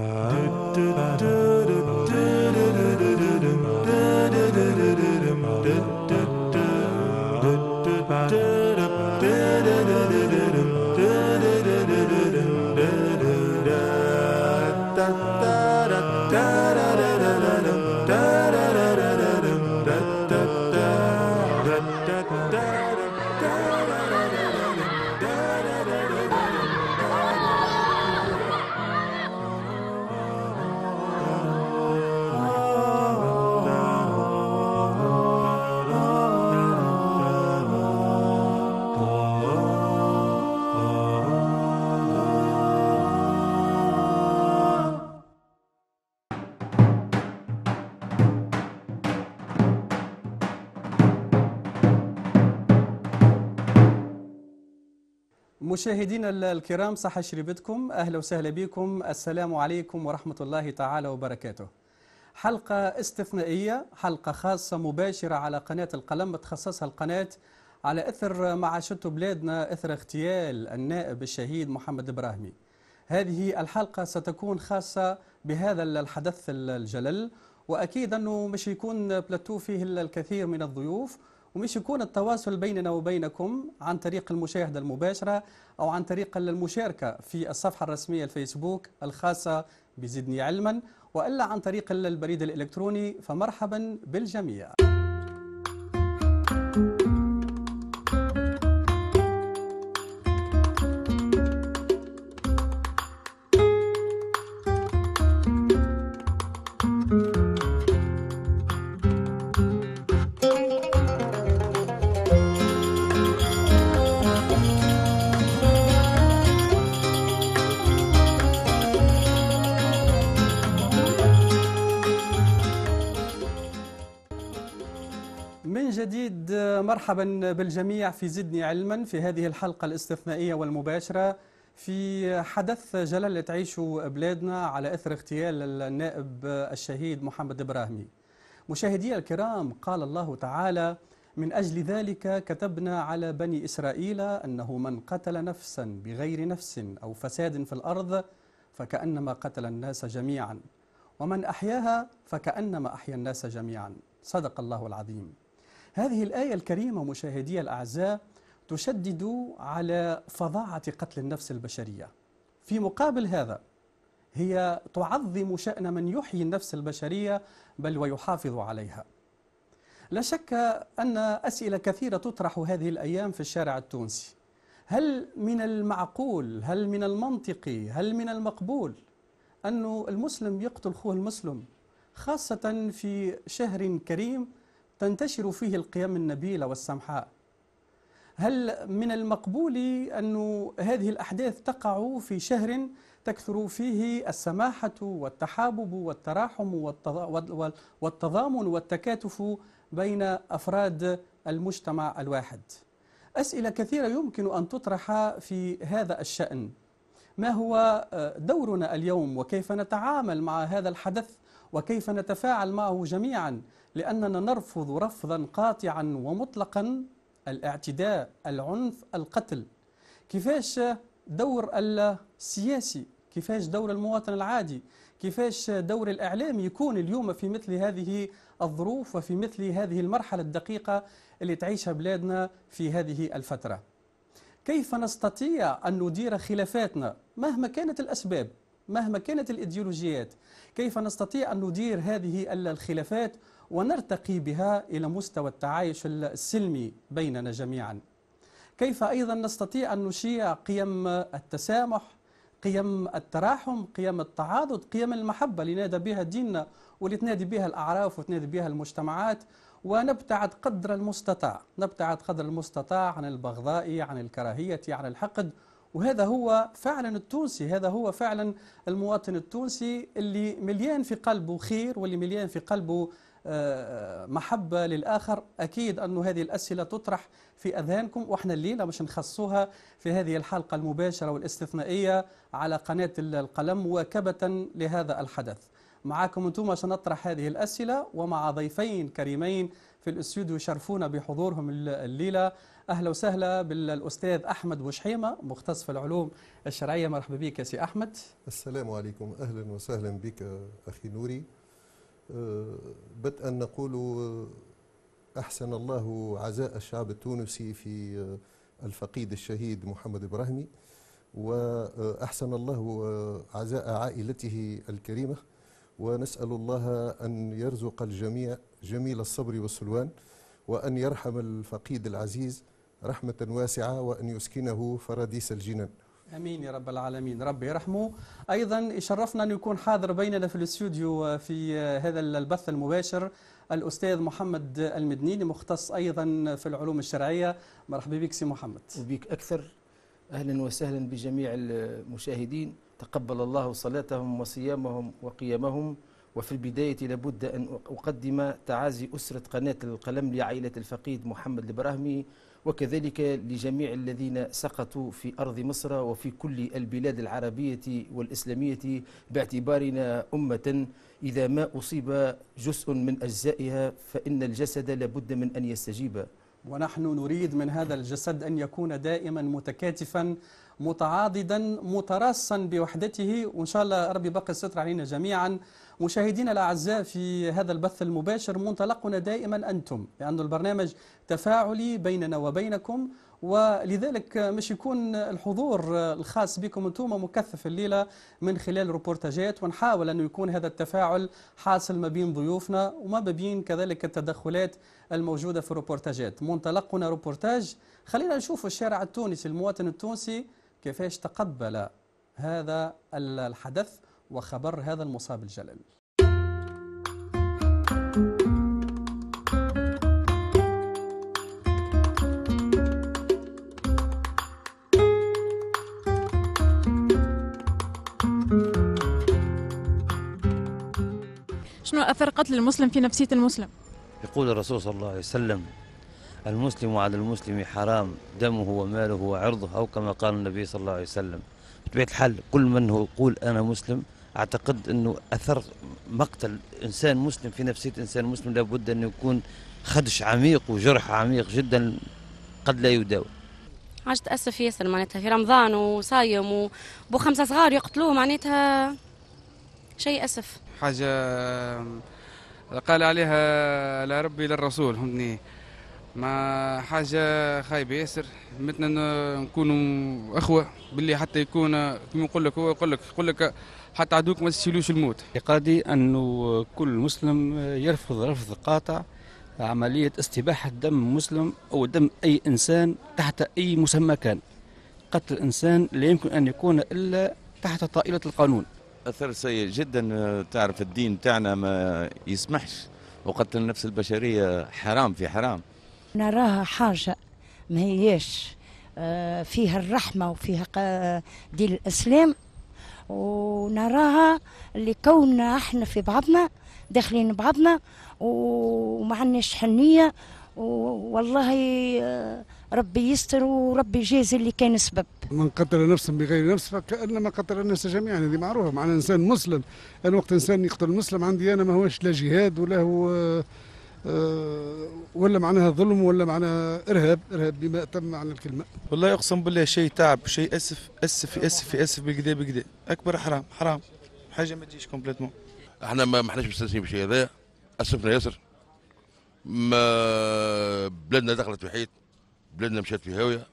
do, do, do, do. مشاهدينا الكرام صح شربتكم أهلا وسهلا بكم السلام عليكم ورحمة الله تعالى وبركاته حلقة استثنائية حلقة خاصة مباشرة على قناة القلم تخصصها القناة على أثر ما عاشته بلادنا أثر اغتيال النائب الشهيد محمد إبراهيمي هذه الحلقة ستكون خاصة بهذا الحدث الجلل وأكيد أنه مش يكون بلاتو فيه الكثير من الضيوف ومش يكون التواصل بيننا وبينكم عن طريق المشاهدة المباشرة أو عن طريق المشاركة في الصفحة الرسمية الفيسبوك الخاصة بزدني علما وإلا عن طريق البريد الإلكتروني فمرحبا بالجميع مرحبا بالجميع في زدني علما في هذه الحلقة الاستثنائية والمباشرة في حدث جلل تعيش بلادنا على أثر اغتيال النائب الشهيد محمد إبراهيمي مشاهدي الكرام قال الله تعالى من أجل ذلك كتبنا على بني إسرائيل أنه من قتل نفسا بغير نفس أو فساد في الأرض فكأنما قتل الناس جميعا ومن أحياها فكأنما أحيا الناس جميعا صدق الله العظيم هذه الآية الكريمة مشاهدي الأعزاء تشدد على فظاعة قتل النفس البشرية في مقابل هذا هي تعظم شأن من يحيي النفس البشرية بل ويحافظ عليها لا شك أن أسئلة كثيرة تطرح هذه الأيام في الشارع التونسي هل من المعقول هل من المنطقي هل من المقبول أن المسلم يقتل خوه المسلم خاصة في شهر كريم تنتشر فيه القيم النبيلة والسمحاء هل من المقبول أن هذه الأحداث تقع في شهر تكثر فيه السماحة والتحابب والتراحم والتضامن والتكاتف بين أفراد المجتمع الواحد أسئلة كثيرة يمكن أن تطرح في هذا الشأن ما هو دورنا اليوم وكيف نتعامل مع هذا الحدث وكيف نتفاعل معه جميعا لأننا نرفض رفضا قاطعا ومطلقا الاعتداء العنف القتل كيفاش دور السياسي كيفاش دور المواطن العادي كيفاش دور الإعلام يكون اليوم في مثل هذه الظروف وفي مثل هذه المرحلة الدقيقة اللي تعيشها بلادنا في هذه الفترة كيف نستطيع أن ندير خلافاتنا مهما كانت الأسباب مهما كانت الإيديولوجيات كيف نستطيع أن ندير هذه الخلافات ونرتقي بها إلى مستوى التعايش السلمي بيننا جميعا كيف أيضا نستطيع أن نشيع قيم التسامح قيم التراحم قيم التعاضد قيم المحبة اللي نادى بها ديننا ولتنادي بها الأعراف وتنادي بها المجتمعات ونبتعد قدر المستطاع نبتعد قدر المستطاع عن البغضاء عن الكراهية عن الحقد وهذا هو فعلا التونسي هذا هو فعلا المواطن التونسي اللي مليان في قلبه خير واللي مليان في قلبه محبة للآخر أكيد أن هذه الأسئلة تطرح في أذهانكم وإحنا الليلة مش نخصوها في هذه الحلقة المباشرة والاستثنائية على قناة القلم مواكبة لهذا الحدث معكم أنتم سنطرح هذه الأسئلة ومع ضيفين كريمين في الاستوديو يشرفونا بحضورهم الليلة أهلا وسهلا بالأستاذ أحمد بوشحيمة مختص في العلوم الشرعية مرحبا بك يا سي أحمد السلام عليكم أهلا وسهلا بك أخي نوري آه، بدءا نقول آه، أحسن الله عزاء الشعب التونسي في آه، الفقيد الشهيد محمد إبراهيمي وأحسن الله عزاء عائلته الكريمة ونسأل الله أن يرزق الجميع جميل الصبر والسلوان وأن يرحم الفقيد العزيز رحمة واسعة وأن يسكنه فراديس الجنان امين يا رب العالمين ربي يرحمه ايضا يشرفنا ان يكون حاضر بيننا في الاستوديو في هذا البث المباشر الاستاذ محمد المدنيني مختص ايضا في العلوم الشرعيه مرحبا بك سي محمد وبيك اكثر اهلا وسهلا بجميع المشاهدين تقبل الله صلاتهم وصيامهم وقيامهم وفي البداية لابد أن أقدم تعازي أسرة قناة القلم لعائلة الفقيد محمد البراهمي وكذلك لجميع الذين سقطوا في أرض مصر وفي كل البلاد العربية والإسلامية باعتبارنا أمة إذا ما أصيب جزء من أجزائها فإن الجسد لابد من أن يستجيب ونحن نريد من هذا الجسد أن يكون دائما متكاتفا متعاضدا متراصا بوحدته وإن شاء الله ربي بقى الستر علينا جميعا مشاهدينا الأعزاء في هذا البث المباشر منطلقنا دائما أنتم لأن البرنامج تفاعلي بيننا وبينكم ولذلك مش يكون الحضور الخاص بكم انتم مكثف الليله من خلال روبورتاجات ونحاول انه يكون هذا التفاعل حاصل ما بين ضيوفنا وما بين كذلك التدخلات الموجوده في الروبورتاجات منطلقنا روبورتاج خلينا نشوف الشارع التونسي المواطن التونسي كيفاش تقبل هذا الحدث وخبر هذا المصاب الجلل شنو أثر قتل المسلم في نفسية المسلم؟ يقول الرسول صلى الله عليه وسلم المسلم على المسلم حرام دمه وماله وعرضه أو كما قال النبي صلى الله عليه وسلم بطبيعة الحال كل من هو يقول أنا مسلم أعتقد أنه أثر مقتل إنسان مسلم في نفسية إنسان مسلم لابد أن يكون خدش عميق وجرح عميق جدا قد لا يداوى عشت أسف ياسر معناتها في رمضان وصايم وبو خمسة صغار يقتلوه معناتها شيء أسف حاجة قال عليها لا ربي للرسول فهمتني ما حاجه خايبه ياسر متنا نكونوا اخوه باللي حتى يكون كما يقول لك هو يقول لك يقول لك حتى عدوك ما تشيلوش الموت. اعتقادي انه كل مسلم يرفض رفض قاطع عمليه استباحه دم مسلم او دم اي انسان تحت اي مسمى كان. قتل الانسان لا يمكن ان يكون الا تحت طائله القانون. اثر سيء جدا تعرف الدين تاعنا ما يسمحش وقتل النفس البشريه حرام في حرام. نراها حاجة ما هياش آه، فيها الرحمة وفيها دين الإسلام ونراها لكوننا احنا في بعضنا داخلين بعضنا وما عندناش حنية والله آه، ربي يستر وربي يجازي اللي كان سبب من قتل نفسا بغير نفس فكانما قتل الناس جميعا هذه معروفه معناها انسان مسلم انا وقت انسان يقتل مسلم عندي انا ما هوش لا جهاد ولا هو آه، آه، ولا معناها ظلم ولا معناها ارهاب ارهاب بما تم معنى الكلمه والله اقسم بالله شيء تعب شيء اسف اسف اسف اسف بالكذا بالكذا اكبر حرام حرام حاجه ما تجيش كومبليتمون احنا ما احناش مستانسين بالشيء هذا اسفنا ياسر ما بلادنا دخلت في حيط بلادنا مشات في هاويه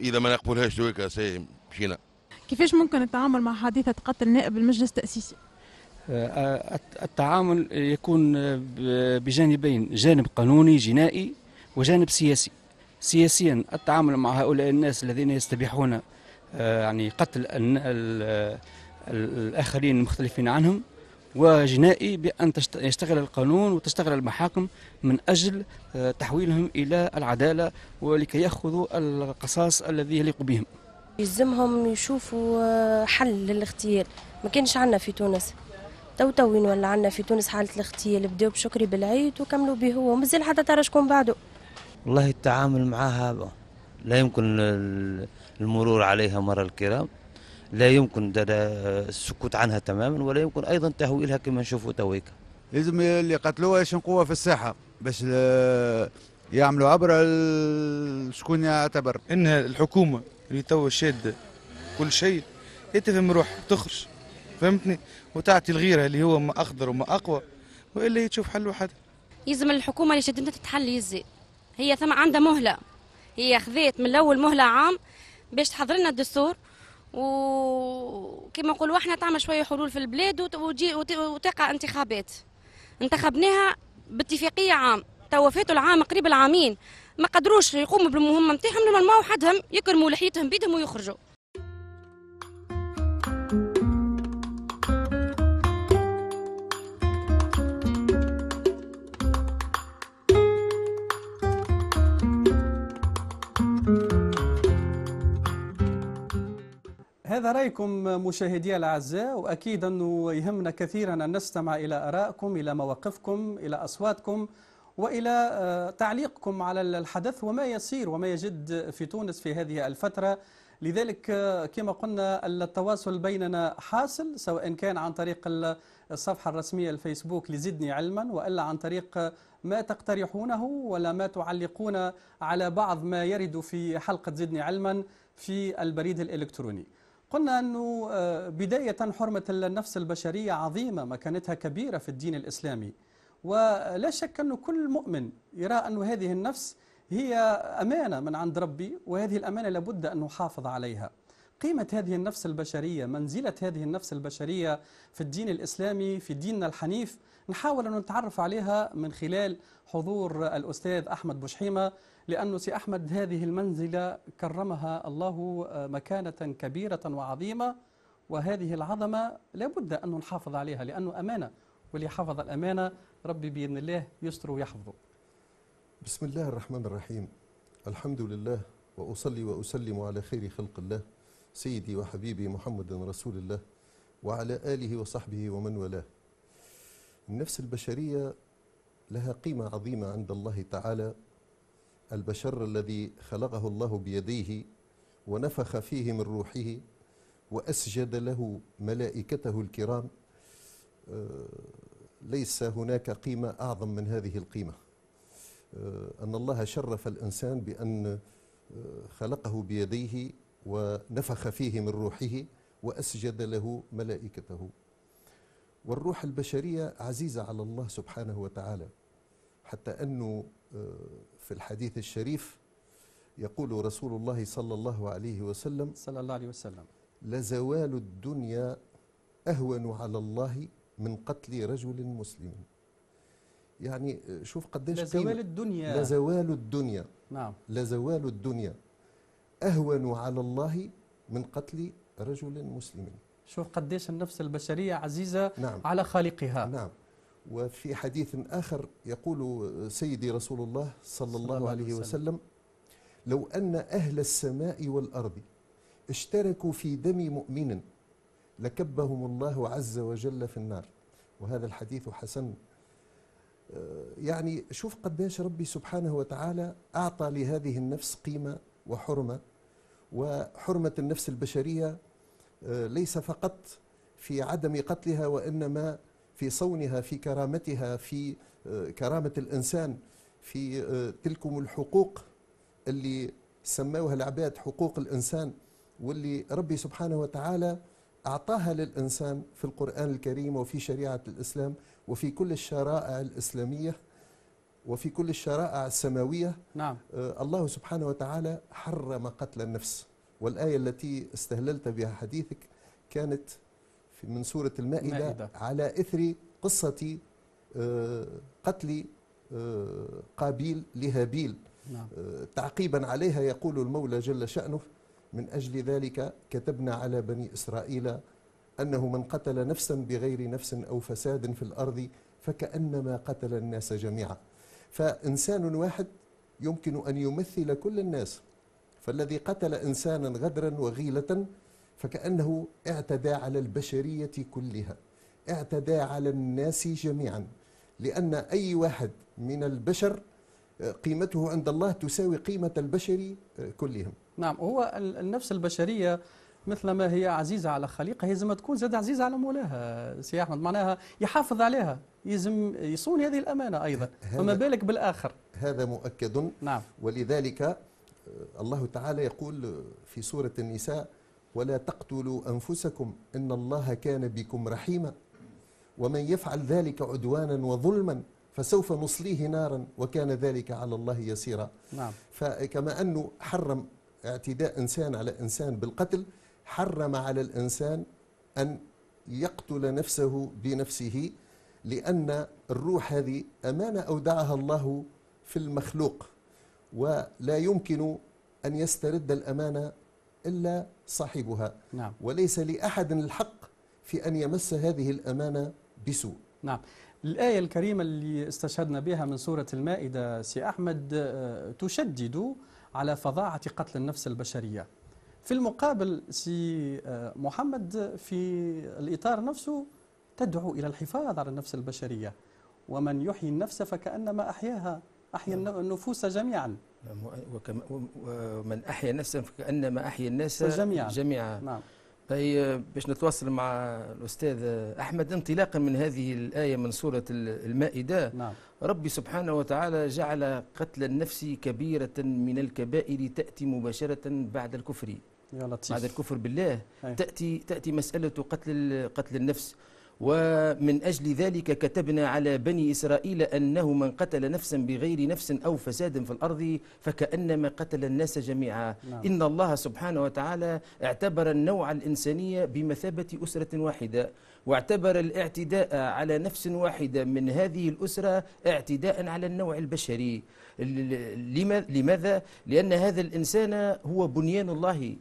اذا ما نقبلهاش تويكا مشينا كيفاش ممكن نتعامل مع حادثه قتل نائب المجلس التاسيسي آه، التعامل يكون آه، بجانبين جانب قانوني جنائي وجانب سياسي سياسيا التعامل مع هؤلاء الناس الذين يستبيحون آه، يعني قتل الآخرين المختلفين عنهم وجنائي بأن يشتغل القانون وتشتغل المحاكم من أجل تحويلهم إلى العدالة ولكي يأخذوا القصاص الذي يليق بهم يلزمهم يشوفوا حل للاغتيال ما كانش عندنا في تونس تو توين ولا عندنا في تونس حاله الاغتيال بداو بشكري بالعيد وكملوا به هو ومازال حتى ترى شكون بعده والله التعامل معها لا يمكن المرور عليها مرة الكرام لا يمكن السكوت عنها تماما ولا يمكن ايضا تهويلها كما نشوفوا تويك لازم اللي قتلوها قوه في الساحه باش آه، يعملوا عبر شكون يعتبر ان الحكومه اللي تو شاده كل شيء يتفهم روح تخرج فهمتني وتعطي الغيره اللي هو ما اخضر وما اقوى والا تشوف حل وحد يلزم الحكومه اللي شدتنا تتحل يزي هي ثم عندها مهله هي خذيت من الاول مهله عام باش تحضر لنا الدستور وكما نقولوا احنا تعمل شويه حلول في البلاد وتجي وتقع انتخابات انتخبناها باتفاقيه عام توفيتوا العام قريب العامين ما قدروش يقوموا بالمهمه نتاعهم لما وحدهم يكرموا لحيتهم بيدهم ويخرجوا هذا رأيكم مشاهدي الأعزاء وأكيد أنه يهمنا كثيرا أن نستمع إلى أرائكم إلى مواقفكم إلى أصواتكم وإلى آه، تعليقكم على الحدث وما يسير وما يجد في تونس في هذه الفترة لذلك آه، كما قلنا التواصل بيننا حاصل سواء كان عن طريق الصفحة الرسمية الفيسبوك لزدني علما وإلا عن طريق ما تقترحونه ولا ما تعلقون على بعض ما يرد في حلقة زدني علما في البريد الإلكتروني قلنا أنه آه، بداية حرمة النفس البشرية عظيمة مكانتها كبيرة في الدين الإسلامي ولا شك أنه كل مؤمن يرى أن هذه النفس هي أمانة من عند ربي وهذه الأمانة لابد أن نحافظ عليها قيمة هذه النفس البشرية منزلة هذه النفس البشرية في الدين الإسلامي في ديننا الحنيف نحاول أن نتعرف عليها من خلال حضور الأستاذ أحمد بوشحيمة لأن سي أحمد هذه المنزلة كرمها الله آه، مكانة كبيرة وعظيمة وهذه العظمة لابد أن نحافظ عليها لأنه أمانة واللي حفظ الأمانة ربي بإذن الله يستر ويحفظه بسم الله الرحمن الرحيم الحمد لله وأصلي وأسلم على خير خلق الله سيدي وحبيبي محمد رسول الله وعلى آله وصحبه ومن والاه النفس البشرية لها قيمة عظيمة عند الله تعالى البشر الذي خلقه الله بيديه ونفخ فيه من روحه وأسجد له ملائكته الكرام آه، ليس هناك قيمة أعظم من هذه القيمة آه، أن الله شرف الإنسان بأن آه، خلقه بيديه ونفخ فيه من روحه وأسجد له ملائكته والروح البشرية عزيزة على الله سبحانه وتعالى حتى أنه آه، في الحديث الشريف يقول رسول الله صلى الله عليه وسلم صلى الله عليه وسلم لزوال الدنيا أهون على الله من قتل رجل مسلم يعني آه، شوف قديش لزوال الدنيا لزوال الدنيا نعم لزوال الدنيا أهون على الله من قتل رجل مسلم شوف قديش النفس البشرية عزيزة نعم. على خالقها نعم وفي حديث آخر يقول سيدي رسول الله صلى, صلى الله عليه وسلم, وسلم لو أن أهل السماء والأرض اشتركوا في دم مؤمن لكبهم الله عز وجل في النار وهذا الحديث حسن آه، يعني شوف قداش ربي سبحانه وتعالى أعطى لهذه النفس قيمة وحرمة وحرمة النفس البشرية آه، ليس فقط في عدم قتلها وإنما في صونها في كرامتها في آه، كرامة الإنسان في آه، تلكم الحقوق اللي سموها العباد حقوق الإنسان واللي ربي سبحانه وتعالى أعطاها للإنسان في القرآن الكريم وفي شريعة الإسلام وفي كل الشرائع الإسلامية وفي كل الشرائع السماوية نعم. الله سبحانه وتعالى حرم قتل النفس والآية التي استهللت بها حديثك كانت من سورة المائدة, المائدة. على إثر قصة آه، قتل آه، قابيل لهابيل نعم. آه، تعقيبا عليها يقول المولى جل شأنه من أجل ذلك كتبنا على بني إسرائيل أنه من قتل نفسا بغير نفس أو فساد في الأرض فكأنما قتل الناس جميعا فإنسان واحد يمكن أن يمثل كل الناس فالذي قتل إنسانا غدرا وغيلة فكأنه اعتدى على البشرية كلها اعتدى على الناس جميعا لأن أي واحد من البشر آه، قيمته عند الله تساوي قيمة البشر آه، كلهم نعم هو النفس البشرية مثل ما هي عزيزة على خليقها لازم تكون زاد عزيزة على مولاها سي أحمد معناها يحافظ عليها يلزم يصون هذه الأمانة أيضا فما بالك بالآخر هذا مؤكد نعم ولذلك الله تعالى يقول في سورة النساء ولا تقتلوا أنفسكم إن الله كان بكم رحيما ومن يفعل ذلك عدوانا وظلما فسوف نصليه نارا وكان ذلك على الله يسيرا نعم. فكما أنه حرم اعتداء إنسان على إنسان بالقتل حرم على الإنسان أن يقتل نفسه بنفسه لأن الروح هذه أمانة أودعها الله في المخلوق ولا يمكن أن يسترد الأمانة إلا صاحبها نعم. وليس لأحد الحق في أن يمس هذه الأمانة بسوء نعم الآية الكريمة اللي استشهدنا بها من سورة المائدة سي أحمد آه، تشدد على فظاعة قتل النفس البشرية في المقابل سي آه، محمد في الإطار نفسه تدعو إلى الحفاظ على النفس البشرية ومن يحيي النفس فكأنما أحياها أحيا نعم. النفوس جميعا نعم، ومن أحيا نفسا فكأنما أحيا الناس جميعا, جميعا. نعم. فهي طيب، باش نتواصل مع الأستاذ أحمد انطلاقا من هذه الآية من سورة المائدة نعم. ربي سبحانه وتعالى جعل قتل النفس كبيرة من الكبائر تأتي مباشرة بعد الكفر يا لطيف. بعد الكفر بالله أي. تأتي تأتي مسألة قتل قتل النفس ومن أجل ذلك كتبنا على بني إسرائيل أنه من قتل نفسا بغير نفس أو فساد في الأرض فكأنما قتل الناس جميعا نعم. إن الله سبحانه وتعالى اعتبر النوع الإنسانية بمثابة أسرة واحدة واعتبر الاعتداء على نفس واحدة من هذه الأسرة اعتداء على النوع البشري لماذا؟ لأن هذا الإنسان هو بنيان الله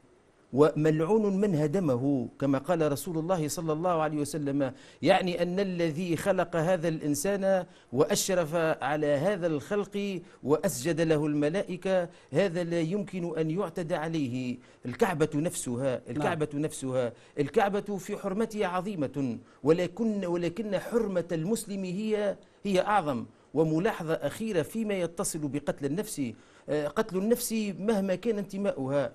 وملعون من هدمه كما قال رسول الله صلى الله عليه وسلم يعني ان الذي خلق هذا الانسان واشرف على هذا الخلق واسجد له الملائكه هذا لا يمكن ان يعتدى عليه الكعبه نفسها نعم. الكعبه نعم. نفسها الكعبه في حرمتها عظيمه ولكن ولكن حرمه المسلم هي هي اعظم وملاحظه اخيره فيما يتصل بقتل النفس آه، قتل النفس مهما كان انتماؤها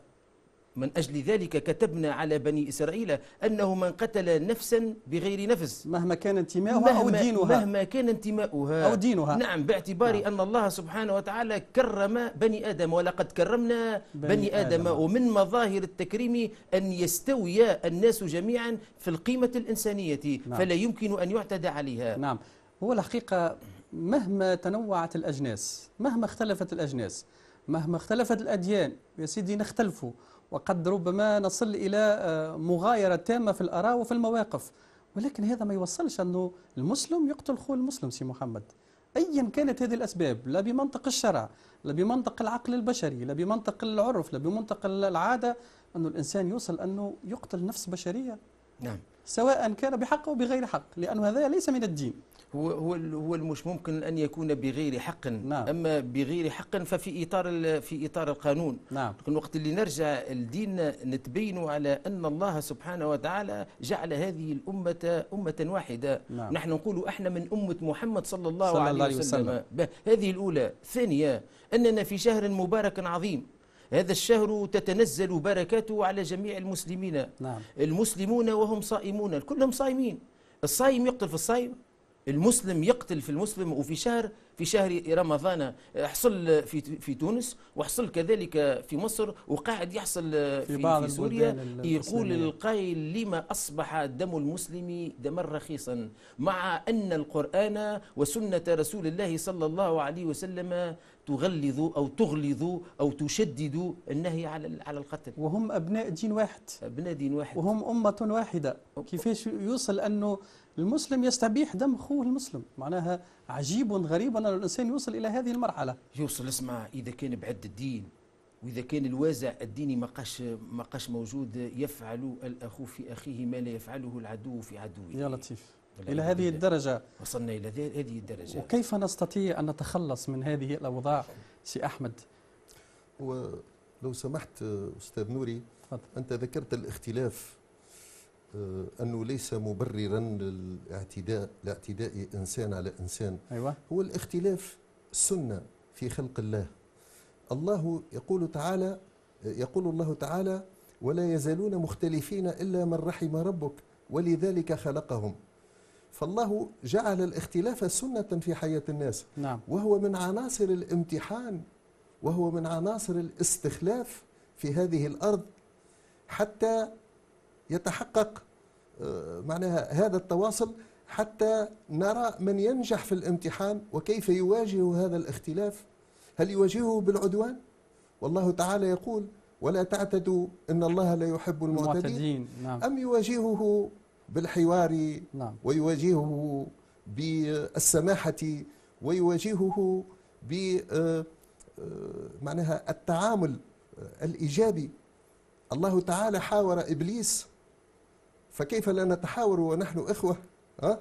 من أجل ذلك كتبنا على بني إسرائيل أنه من قتل نفسا بغير نفس مهما كان انتماؤها مهما أو دينها مهما كان انتماؤها أو دينها نعم باعتبار نعم. أن الله سبحانه وتعالى كرم بني آدم ولقد كرمنا بني, بني آدم, آدم ومن مظاهر التكريم أن يستوي الناس جميعا في القيمة الإنسانية نعم. فلا يمكن أن يعتدى عليها نعم هو الحقيقة مهما تنوعت الأجناس مهما اختلفت الأجناس مهما اختلفت الأديان يا سيدي نختلفوا وقد ربما نصل إلى آه، مغايرة تامة في الآراء وفي المواقف ولكن هذا ما يوصلش أنه المسلم يقتل خوه المسلم سي محمد ايا كانت هذه الاسباب لا بمنطق الشرع لا بمنطق العقل البشري لا بمنطق العرف لا بمنطق العاده انه الانسان يوصل انه يقتل نفس بشريه نعم سواء كان بحق او بغير حق لانه هذا ليس من الدين هو هو هو المش ممكن ان يكون بغير حق نعم. اما بغير حق ففي اطار في اطار القانون نعم. لكن وقت اللي نرجع الدين نتبين على ان الله سبحانه وتعالى جعل هذه الامه امه واحده نعم. نحن نقول احنا من امه محمد صلى الله, صلى الله عليه وسلم, الله وسلم. هذه الاولى ثانيه اننا في شهر مبارك عظيم هذا الشهر تتنزل بركاته على جميع المسلمين نعم. المسلمون وهم صائمون كلهم صائمين الصائم يقتل في الصائم المسلم يقتل في المسلم وفي شهر في شهر رمضان آه، حصل آه، في في تونس وحصل كذلك في مصر وقاعد يحصل آه، في, في, بعض في سوريا يقول القائل لما اصبح دم المسلم دما رخيصا مع ان القران وسنه رسول الله صلى الله عليه وسلم تغلظ أو تغلظ أو تشدد النهي على على القتل وهم أبناء دين واحد أبناء دين واحد وهم أمة واحدة كيفاش يوصل أنه المسلم يستبيح دم أخوه المسلم معناها عجيب غريب أن الإنسان يوصل إلى هذه المرحلة يوصل اسمع إذا كان بعد الدين وإذا كان الوازع الديني ما قاش ما قاش موجود يفعل الاخو في أخيه ما لا يفعله العدو في عدوه يا لطيف إلى هذه الدرجة وصلنا إلى هذه الدرجة وكيف نستطيع أن نتخلص من هذه الأوضاع سي أحمد هو لو سمحت أستاذ نوري فضل. أنت ذكرت الاختلاف آه، أنه ليس مبررا للاعتداء لاعتداء إنسان على إنسان أيوة. هو الاختلاف سنة في خلق الله الله يقول تعالى يقول الله تعالى ولا يزالون مختلفين إلا من رحم ربك ولذلك خلقهم فالله جعل الاختلاف سنة في حياة الناس نعم. وهو من عناصر الامتحان وهو من عناصر الاستخلاف في هذه الأرض حتى يتحقق آه، معناها هذا التواصل حتى نرى من ينجح في الامتحان وكيف يواجه هذا الاختلاف هل يواجهه بالعدوان والله تعالى يقول ولا تعتدوا إن الله لا يحب المعتدين, المعتدين. نعم. أم يواجهه بالحوار نعم. ويواجهه بالسماحة ويواجهه ب آه، آه، معناها التعامل الإيجابي الله تعالى حاور إبليس فكيف لا نتحاور ونحن إخوة ها؟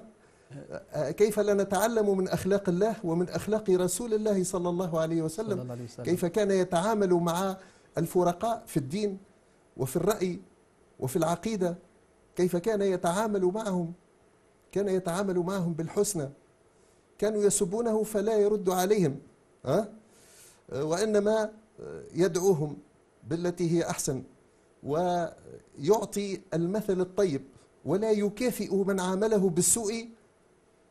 آه، كيف لا نتعلم من أخلاق الله ومن أخلاق رسول الله صلى الله عليه وسلم, الله عليه وسلم. كيف كان يتعامل مع الفرقاء في الدين وفي الرأي وفي العقيدة كيف كان يتعامل معهم كان يتعامل معهم بالحسنى كانوا يسبونه فلا يرد عليهم أه؟ وإنما يدعوهم بالتي هي أحسن ويعطي المثل الطيب ولا يكافئ من عامله بالسوء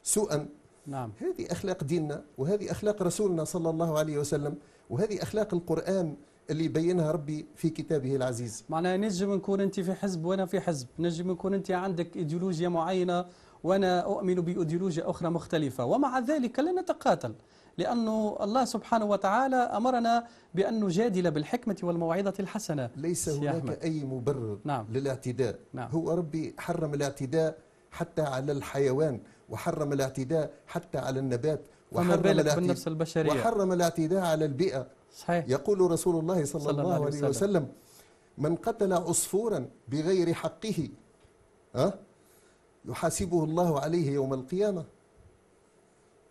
سوءا نعم. هذه أخلاق ديننا وهذه أخلاق رسولنا صلى الله عليه وسلم وهذه أخلاق القرآن اللي بينها ربي في كتابه العزيز معناها نجم نكون انت في حزب وانا في حزب نجم نكون انت عندك ايديولوجيا معينه وانا اؤمن بايديولوجيا اخرى مختلفه ومع ذلك لا نتقاتل لأنه الله سبحانه وتعالى أمرنا بأن نجادل بالحكمة والموعظة الحسنة ليس هناك أحمد. أي مبرر نعم. للاعتداء نعم. هو ربي حرم الاعتداء حتى على الحيوان وحرم الاعتداء حتى على النبات وحرم, الاعتداء البشرية. وحرم الاعتداء على البيئة صحيح يقول رسول الله صلى, صلى الله عليه وسلم, وسلم من قتل عصفورا بغير حقه أه؟ يحاسبه الله عليه يوم القيامة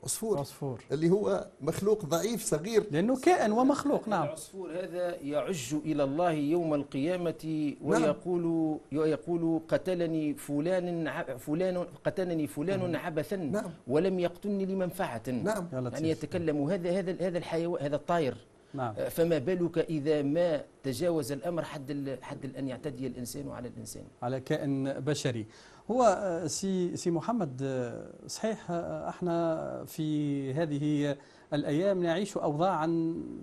عصفور عصفور اللي هو مخلوق ضعيف صغير لأنه كائن ومخلوق نعم العصفور هذا يعج إلى الله يوم القيامة نعم. ويقول ويقول قتلني فلان فلان قتلني فلان نعم. عبثا نعم. ولم يقتلني لمنفعة نعم يعني يتكلم هذا هذا هذا الحيوان هذا الطائر نعم. آه، فما بالك إذا ما تجاوز الأمر حد حد أن يعتدي الإنسان على الإنسان على كائن بشري هو آه، سي, سي محمد آه، صحيح احنا في هذه الأيام نعيش أوضاعا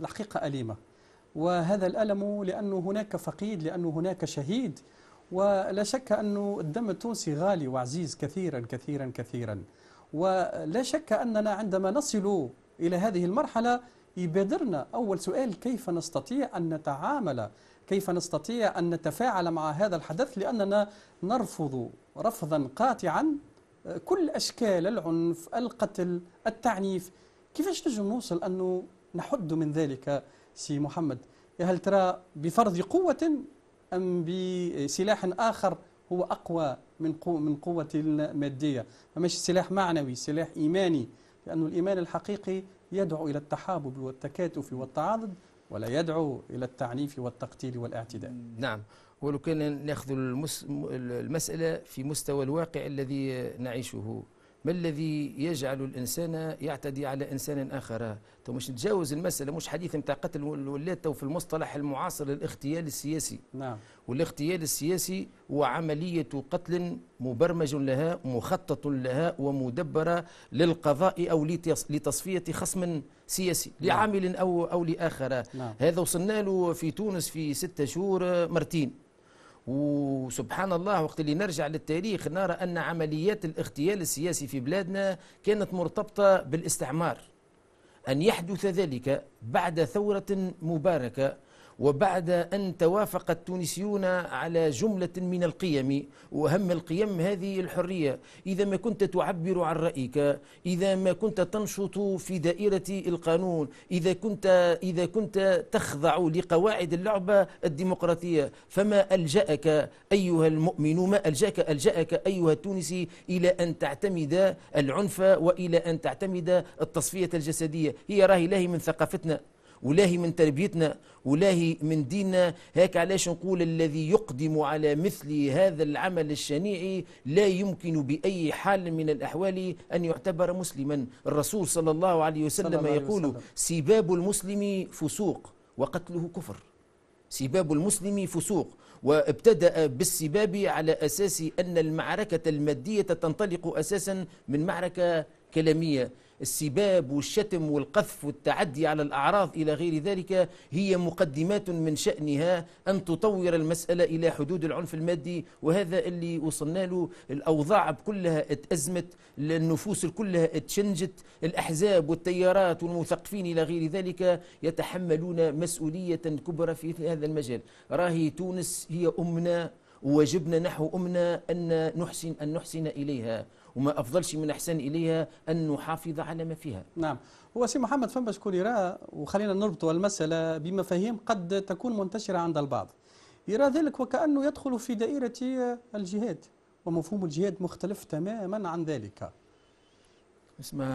الحقيقة أليمة وهذا الألم لأنه هناك فقيد لأنه هناك شهيد ولا شك أن الدم التونسي غالي وعزيز كثيرا كثيرا كثيرا ولا شك أننا عندما نصل إلى هذه المرحلة يبادرنا أول سؤال كيف نستطيع أن نتعامل كيف نستطيع أن نتفاعل مع هذا الحدث لأننا نرفض رفضا قاطعا آه، كل أشكال العنف القتل التعنيف كيفاش نجم نوصل أنه نحد من ذلك سي محمد هل ترى بفرض قوة أم بسلاح آخر هو أقوى من قوة, من قوة المادية فمش سلاح معنوي سلاح إيماني لأن الإيمان الحقيقي يدعو إلى التحابب والتكاتف والتعاضد ولا يدعو إلى التعنيف والتقتيل والاعتداء نعم ولو كان ناخذ المسألة في مستوى الواقع الذي نعيشه ما الذي يجعل الانسان يعتدي على انسان اخر تو مش نتجاوز المساله مش حديث نتاع قتل الولاد في المصطلح المعاصر الاغتيال السياسي نعم والاغتيال السياسي هو عمليه قتل مبرمج لها مخطط لها ومدبره للقضاء او لتصفيه خصم سياسي نعم. لعامل او او لاخر نعم. هذا وصلنا له في تونس في ستة شهور مرتين وسبحان الله وقت اللي نرجع للتاريخ نرى أن عمليات الاغتيال السياسي في بلادنا كانت مرتبطة بالاستعمار أن يحدث ذلك بعد ثورة مباركة وبعد أن توافق التونسيون على جملة من القيم وأهم القيم هذه الحرية إذا ما كنت تعبر عن رأيك إذا ما كنت تنشط في دائرة القانون إذا كنت, إذا كنت تخضع لقواعد اللعبة الديمقراطية فما ألجأك أيها المؤمن ما ألجأك ألجأك أيها التونسي إلى أن تعتمد العنف وإلى أن تعتمد التصفية الجسدية هي راهي لاهي من ثقافتنا ولاهي من تربيتنا ولاهي من ديننا هيك علاش نقول الذي يقدم على مثل هذا العمل الشنيع لا يمكن بأي حال من الأحوال أن يعتبر مسلما الرسول صلى الله عليه وسلم الله عليه يقول وسلم. سباب المسلم فسوق وقتله كفر سباب المسلم فسوق وابتدأ بالسباب على أساس أن المعركة المادية تنطلق أساسا من معركة كلامية السباب والشتم والقذف والتعدي على الأعراض إلى غير ذلك هي مقدمات من شأنها أن تطور المسألة إلى حدود العنف المادي وهذا اللي وصلنا له الأوضاع كلها اتأزمت النفوس كلها اتشنجت الأحزاب والتيارات والمثقفين إلى غير ذلك يتحملون مسؤولية كبرى في هذا المجال راهي تونس هي أمنا وواجبنا نحو أمنا أن نحسن أن نحسن إليها وما أفضلش من احسان إليها أن نحافظ على ما فيها نعم هو سي محمد فما شكون يرى وخلينا نربطوا المسألة بمفاهيم قد تكون منتشرة عند البعض يرى ذلك وكأنه يدخل في دائرة الجهاد ومفهوم الجهاد مختلف تماما عن ذلك اسمع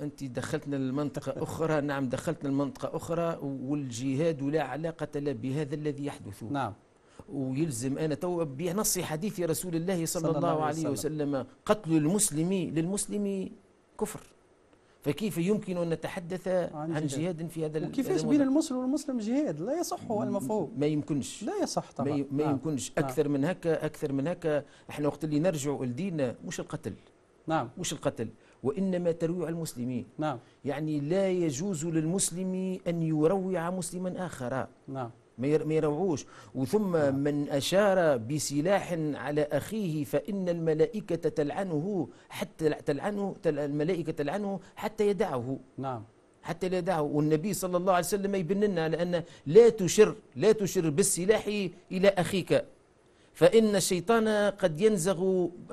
انت دخلتنا لمنطقه اخرى نعم دخلتنا لمنطقه اخرى والجهاد لا علاقه له بهذا الذي يحدث نعم ويلزم أنا تو بنص حديث رسول الله صلى, صلى الله, الله عليه وسلم. وسلم قتل المسلم للمسلم كفر فكيف يمكن أن نتحدث عن, عن جهاد في هذا وكيفاش بين المسلم والمسلم جهاد لا يصح هو المفهوم ما يمكنش لا يصح طبعا ما, نعم. يمكنش نعم. يمكنش أكثر نعم. من هكا أكثر من هكا احنا وقت اللي نرجعوا لديننا مش القتل نعم مش القتل وإنما ترويع المسلمين نعم يعني لا يجوز للمسلم أن يروع مسلما آخر نعم ما يروعوش وثم نعم. من أشار بسلاح على أخيه فإن الملائكة تلعنه حتى تلعنه الملائكة تلعنه حتى يدعه نعم حتى لا يدعه والنبي صلى الله عليه وسلم يبن لنا لأن لا تشر لا تشر بالسلاح إلى أخيك فإن الشيطان قد ينزغ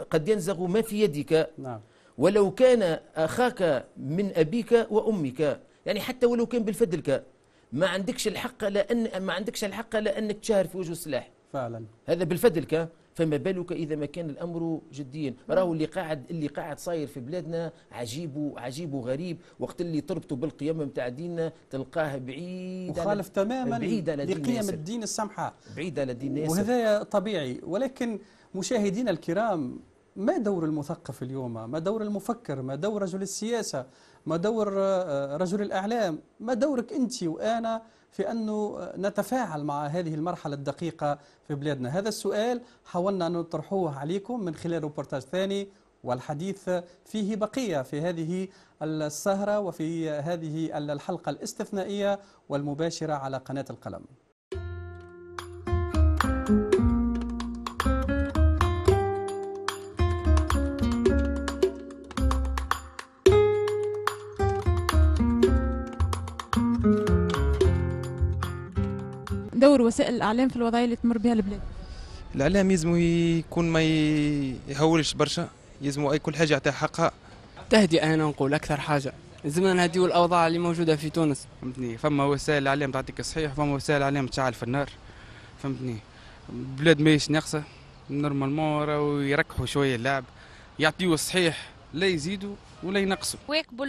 قد ينزغ ما في يدك نعم ولو كان أخاك من أبيك وأمك يعني حتى ولو كان بالفدلك ما عندكش الحق لان ما عندكش الحق لانك تشهر في وجه السلاح فعلا هذا بالفضل كا فما بالك اذا ما كان الامر جديا راهو اللي قاعد اللي قاعد صاير في بلادنا عجيب وعجيب وغريب وقت اللي تربطوا بالقيم نتاع ديننا تلقاه بعيد مخالف تماما بعيد على لقيم ياسر. الدين السمحه بعيد على دين ياسر وهذا طبيعي ولكن مشاهدينا الكرام ما دور المثقف اليوم ما دور المفكر ما دور رجل السياسه ما دور آه، رجل الأعلام ما دورك أنت وأنا في أنه آه، نتفاعل مع هذه المرحلة الدقيقة في بلادنا هذا السؤال حاولنا أن نطرحوه عليكم من خلال روبورتاج ثاني والحديث فيه بقية في هذه السهرة وفي هذه الحلقة الاستثنائية والمباشرة على قناة القلم دور وسائل الاعلام في الوضعيه اللي تمر بها البلاد الاعلام يلزم يكون ما يهولش برشا يزمو اي كل حاجه يعطيها حقها تهدي انا نقول اكثر حاجه لازمنا نهديو الاوضاع اللي موجوده في تونس فهمتني فما وسائل الاعلام تعطيك الصحيح فما وسائل الاعلام تشعل في النار فهمتني بلاد ماهيش ناقصه نورمالمون راهو يركحوا شويه اللعب يعطيو الصحيح لا يزيدوا ولا ينقصوا ويقبل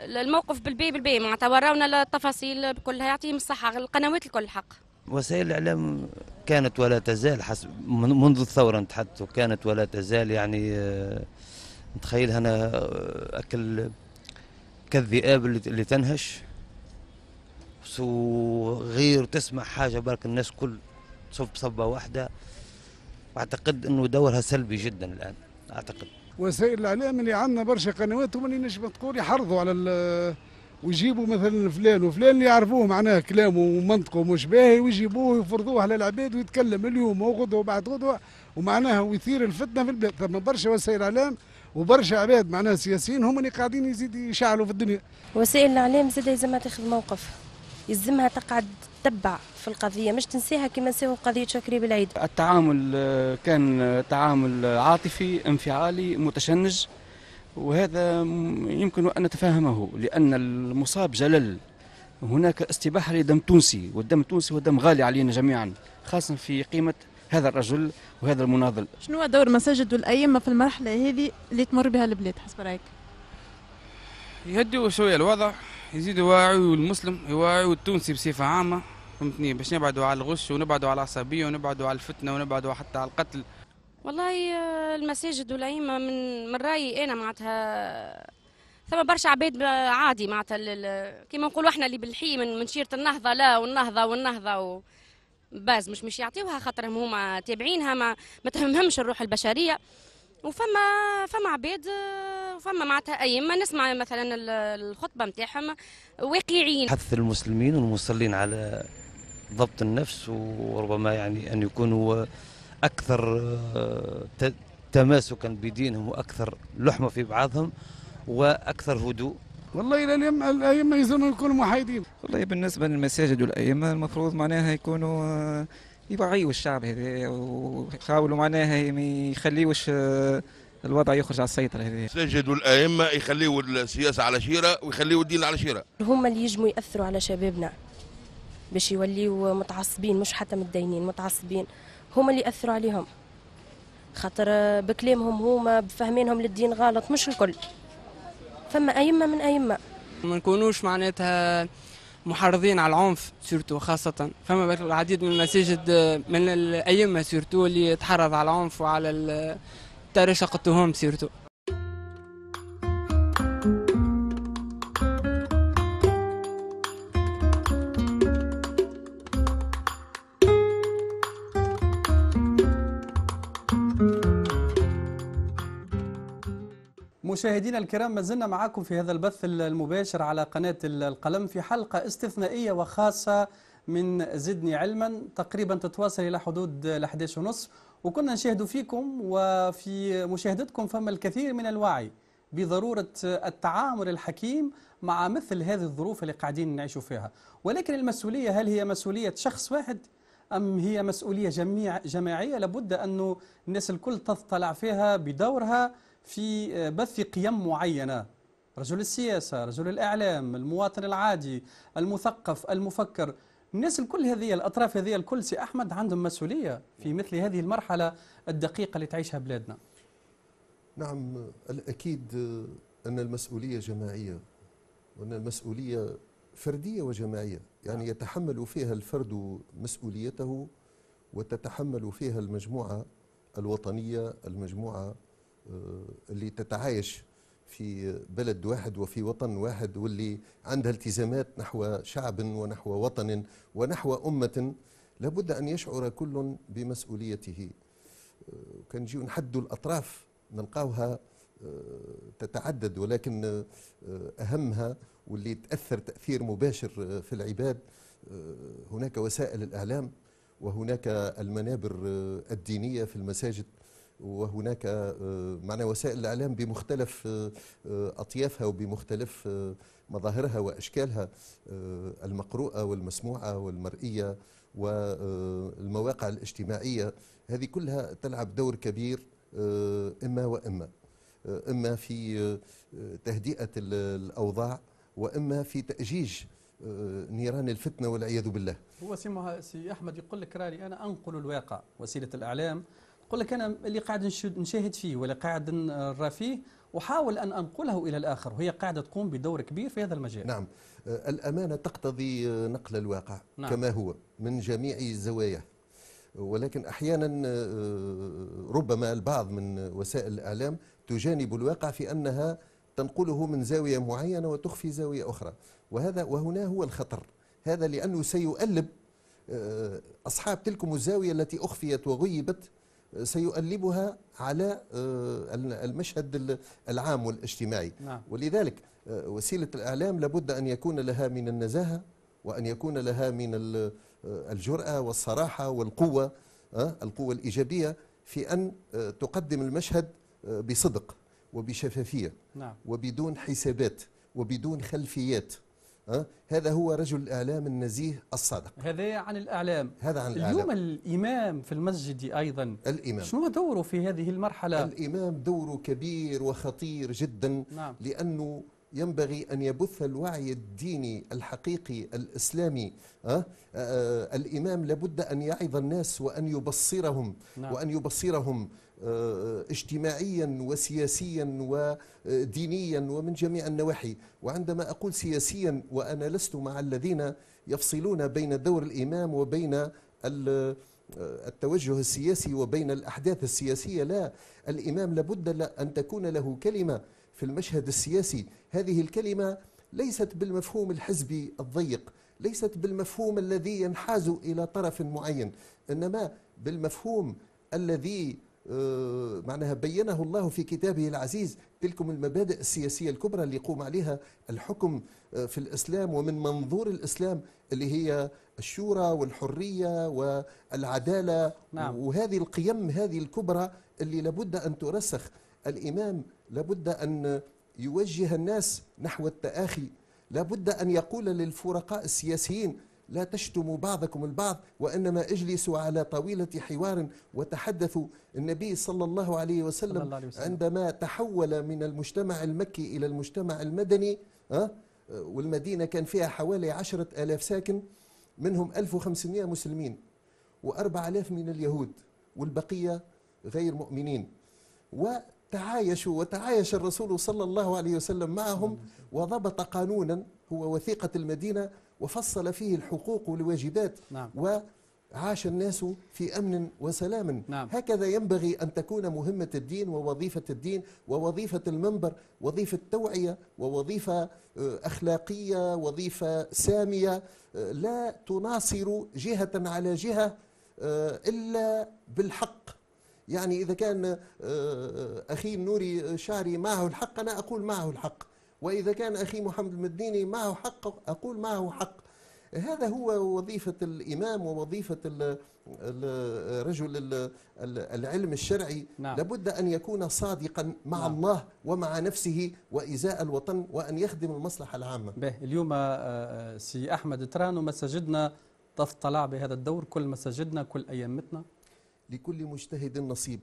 الموقف بالبي بالبي معناتها وراونا التفاصيل كلها يعطيهم الصحه القنوات الكل حق وسائل الاعلام كانت ولا تزال حسب منذ الثوره نتحدث كانت ولا تزال يعني آه، نتخيلها انا آه، اكل كالذئاب اللي تنهش وغير تسمع حاجه برك الناس كل تصب صبه واحده واعتقد انه دورها سلبي جدا الان اعتقد وسائل الاعلام اللي عندنا برشا قنوات هما اللي نجم تقول يحرضوا على ويجيبوا مثلا فلان وفلان اللي يعرفوه معناه كلامه ومنطقه مش باهي ويجيبوه ويفرضوه على العباد ويتكلم اليوم وغدوه وبعد غدوه ومعناها ويثير الفتنه في البلاد ثم برشا وسائل اعلام وبرشا عباد معناها سياسيين هم اللي قاعدين يزيد يشعلوا في الدنيا وسائل الاعلام زاد يلزمها تاخذ موقف يلزمها تقعد تتبع في القضيه مش تنساها كما نساو قضيه شكري بالعيد التعامل كان تعامل عاطفي انفعالي متشنج وهذا يمكن ان نتفاهمه لان المصاب جلل هناك استباحه لدم تونسي والدم التونسي هو دم غالي علينا جميعا خاصه في قيمه هذا الرجل وهذا المناضل شنو هو دور مساجد والأئمة في المرحلة هذه اللي تمر بها البلاد حسب رأيك يهدوا شوية الوضع يزيدوا يوعيوا المسلم يوعيوا التونسي بصفة عامة فهمتني باش نبعدوا على الغش ونبعدوا على العصبيه ونبعدوا على الفتنه ونبعدوا حتى على القتل والله آه، المساجد والأئمة من من رأيي أنا معناتها ثم برشا عباد عادي معناتها كيما نقولوا احنا اللي بالحي من منشيرة النهضة لا والنهضة والنهضة و باز مش مش يعطيوها خاطرهم هما تابعينها ما, ما تهمهمش الروح البشرية وفما فما عباد آه، وفما معناتها أئمة نسمع مثلا الخطبة نتاعهم واقعيين حث المسلمين والمصلين على ضبط النفس وربما يعني أن يكونوا أكثر آه، تماسكا بدينهم وأكثر لحمة في بعضهم وأكثر هدوء والله الى اليوم الائمه يزنوا يكونوا محايدين والله بالنسبه للمساجد والائمه المفروض معناها يكونوا آه، يوعيوا الشعب هذا ويحاولوا معناها ما يخليوش آه، الوضع يخرج على السيطره هذه المساجد والائمه يخليوا السياسه على شيره ويخليوا الدين على شيره هم اللي يجموا ياثروا على شبابنا باش يوليو متعصبين مش حتى متدينين متعصبين هما اللي أثروا عليهم خاطر بكلامهم هما بفهمينهم للدين غلط مش الكل فما أئمة من أئمة ما نكونوش معناتها محرضين على العنف سورتو خاصة فما العديد من المساجد من الأئمة سورتو اللي تحرض على العنف وعلى ترشق التهم سيرتو مشاهدينا الكرام ما زلنا معكم في هذا البث المباشر على قناة القلم في حلقة استثنائية وخاصة من زدني علما تقريبا تتواصل إلى حدود ال 11 ونصف وكنا نشاهد فيكم وفي مشاهدتكم فما الكثير من الوعي بضرورة التعامل الحكيم مع مثل هذه الظروف اللي قاعدين نعيش فيها ولكن المسؤولية هل هي مسؤولية شخص واحد؟ أم هي مسؤولية جميع جماعية لابد أنه الناس الكل تطلع فيها بدورها في آه، بث قيم معينة رجل السياسة رجل الإعلام المواطن العادي المثقف المفكر الناس الكل هذه الأطراف هذه الكل سي أحمد عندهم مسؤولية في نعم. مثل هذه المرحلة الدقيقة اللي تعيشها بلادنا نعم الأكيد آه، أن المسؤولية جماعية وأن المسؤولية فردية وجماعية يعني نعم. يتحمل فيها الفرد مسؤوليته وتتحمل فيها المجموعة الوطنية المجموعة آه، اللي تتعايش في بلد واحد وفي وطن واحد واللي عندها التزامات نحو شعب ونحو وطن ونحو أمة لابد أن يشعر كل بمسؤوليته آه، كان نجيو نحدوا الأطراف نلقاوها آه، تتعدد ولكن أهمها واللي تأثر تأثير مباشر في العباد هناك وسائل الإعلام وهناك المنابر الدينية في المساجد وهناك آه، معنى وسائل الإعلام بمختلف آه، آه، أطيافها وبمختلف مظاهرها وأشكالها المقروءة والمسموعة والمرئية والمواقع الاجتماعية هذه كلها تلعب دور كبير إما وإما إما في تهدئة الأوضاع وإما في تأجيج نيران الفتنه والعياذ بالله. هو سي احمد يقول لك راني انا انقل الواقع، وسيله الاعلام يقول لك أنا اللي قاعد نشاهد فيه ولا قاعد نرى فيه وحاول أن أنقله إلى الآخر وهي قاعدة تقوم بدور كبير في هذا المجال نعم آه، الأمانة تقتضي آه، نقل الواقع نعم. كما هو من جميع الزوايا ولكن احيانا آه، ربما البعض من وسائل الاعلام تجانب الواقع في انها تنقله من زاويه معينه وتخفي زاويه اخرى وهذا وهنا هو الخطر هذا لانه سيؤلب اصحاب تلكم الزاويه التي اخفيت وغيبت سيؤلبها على آه، المشهد العام والاجتماعي نعم. ولذلك آه، وسيلة الإعلام لابد أن يكون لها من النزاهة وأن يكون لها من آه، الجرأة والصراحة والقوة القوة الإيجابية في أن تقدم المشهد بصدق وبشفافية نعم. وبدون حسابات وبدون خلفيات هذا هو رجل الإعلام النزيه الصادق هذا عن الإعلام هذا عن الإعلام اليوم الإمام في المسجد أيضا الإمام شنو دوره في هذه المرحلة؟ الإمام دوره كبير وخطير جدا نعم. لأنه ينبغي أن يبث الوعي الديني الحقيقي الإسلامي أه؟ أه الإمام لابد أن يعظ الناس وأن يبصرهم نعم. وأن يبصرهم اجتماعيا وسياسيا ودينيا ومن جميع النواحي وعندما أقول سياسيا وأنا لست مع الذين يفصلون بين دور الإمام وبين التوجه السياسي وبين الأحداث السياسية لا الإمام لابد أن تكون له كلمة في المشهد السياسي هذه الكلمة ليست بالمفهوم الحزبي الضيق ليست بالمفهوم الذي ينحاز إلى طرف معين إنما بالمفهوم الذي آه، معناها بينه الله في كتابه العزيز تلكم المبادئ السياسية الكبرى اللي يقوم عليها الحكم آه، في الإسلام ومن منظور الإسلام اللي هي الشورى والحرية والعدالة نعم. وهذه القيم هذه الكبرى اللي لابد أن ترسخ الإمام لابد أن يوجه الناس نحو التآخي لابد أن يقول للفرقاء السياسيين لا تشتموا بعضكم البعض وإنما اجلسوا على طاولة حوار وتحدثوا النبي صلى الله عليه وسلم, صلى الله عليه وسلم. عندما تحول من المجتمع المكي إلى المجتمع المدني ها والمدينة كان فيها حوالي عشرة ألاف ساكن منهم 1500 مسلمين و4000 من اليهود والبقية غير مؤمنين وتعايشوا وتعايش الرسول صلى الله عليه وسلم معهم وضبط قانونا هو وثيقة المدينة وفصل فيه الحقوق والواجبات نعم. وعاش الناس في أمن وسلام نعم. هكذا ينبغي أن تكون مهمة الدين ووظيفة الدين ووظيفة المنبر وظيفة توعية ووظيفة آه، أخلاقية وظيفة سامية آه، لا تناصر جهة على جهة آه، إلا بالحق يعني إذا كان أخي النوري شعري معه الحق أنا أقول معه الحق وإذا كان أخي محمد المديني معه حق أقول معه حق هذا هو وظيفة الإمام ووظيفة ال رجل العلم الشرعي نعم. لابد أن يكون صادقا مع نعم. الله ومع نفسه وإزاء الوطن وأن يخدم المصلحة العامة به اليوم آه، آه، سي أحمد ترانو مساجدنا تطلع بهذا الدور كل مساجدنا كل أيامتنا لكل مجتهد نصيب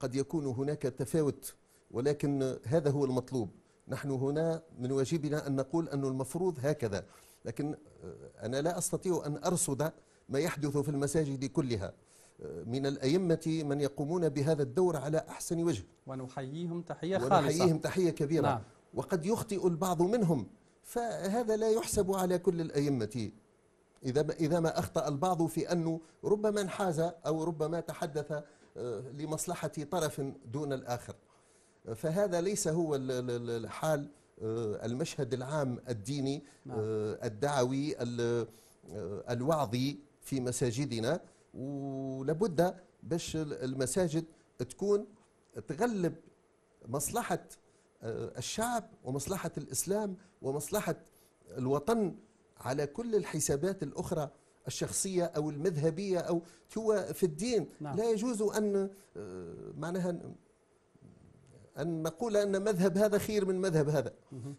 قد يكون هناك تفاوت ولكن هذا هو المطلوب نحن هنا من واجبنا أن نقول أنه المفروض هكذا لكن آه، أنا لا أستطيع أن أرصد ما يحدث في المساجد كلها آه، من الأئمة من يقومون بهذا الدور على أحسن وجه ونحييهم تحية خالصة ونحييهم تحية كبيرة نعم. وقد يخطئ البعض منهم فهذا لا يحسب على كل الأئمة إذا ما, إذا ما أخطأ البعض في أنه ربما انحاز أو ربما تحدث آه، لمصلحة طرف دون الآخر فهذا ليس هو الحال آه، المشهد العام الديني نعم. آه، الدعوي آه، الوعظي في مساجدنا ولابد باش المساجد تكون تغلب مصلحة الشعب ومصلحة الإسلام ومصلحة الوطن على كل الحسابات الأخرى الشخصية أو المذهبية أو هو في الدين نعم. لا يجوز أن معناها أن نقول أن مذهب هذا خير من مذهب هذا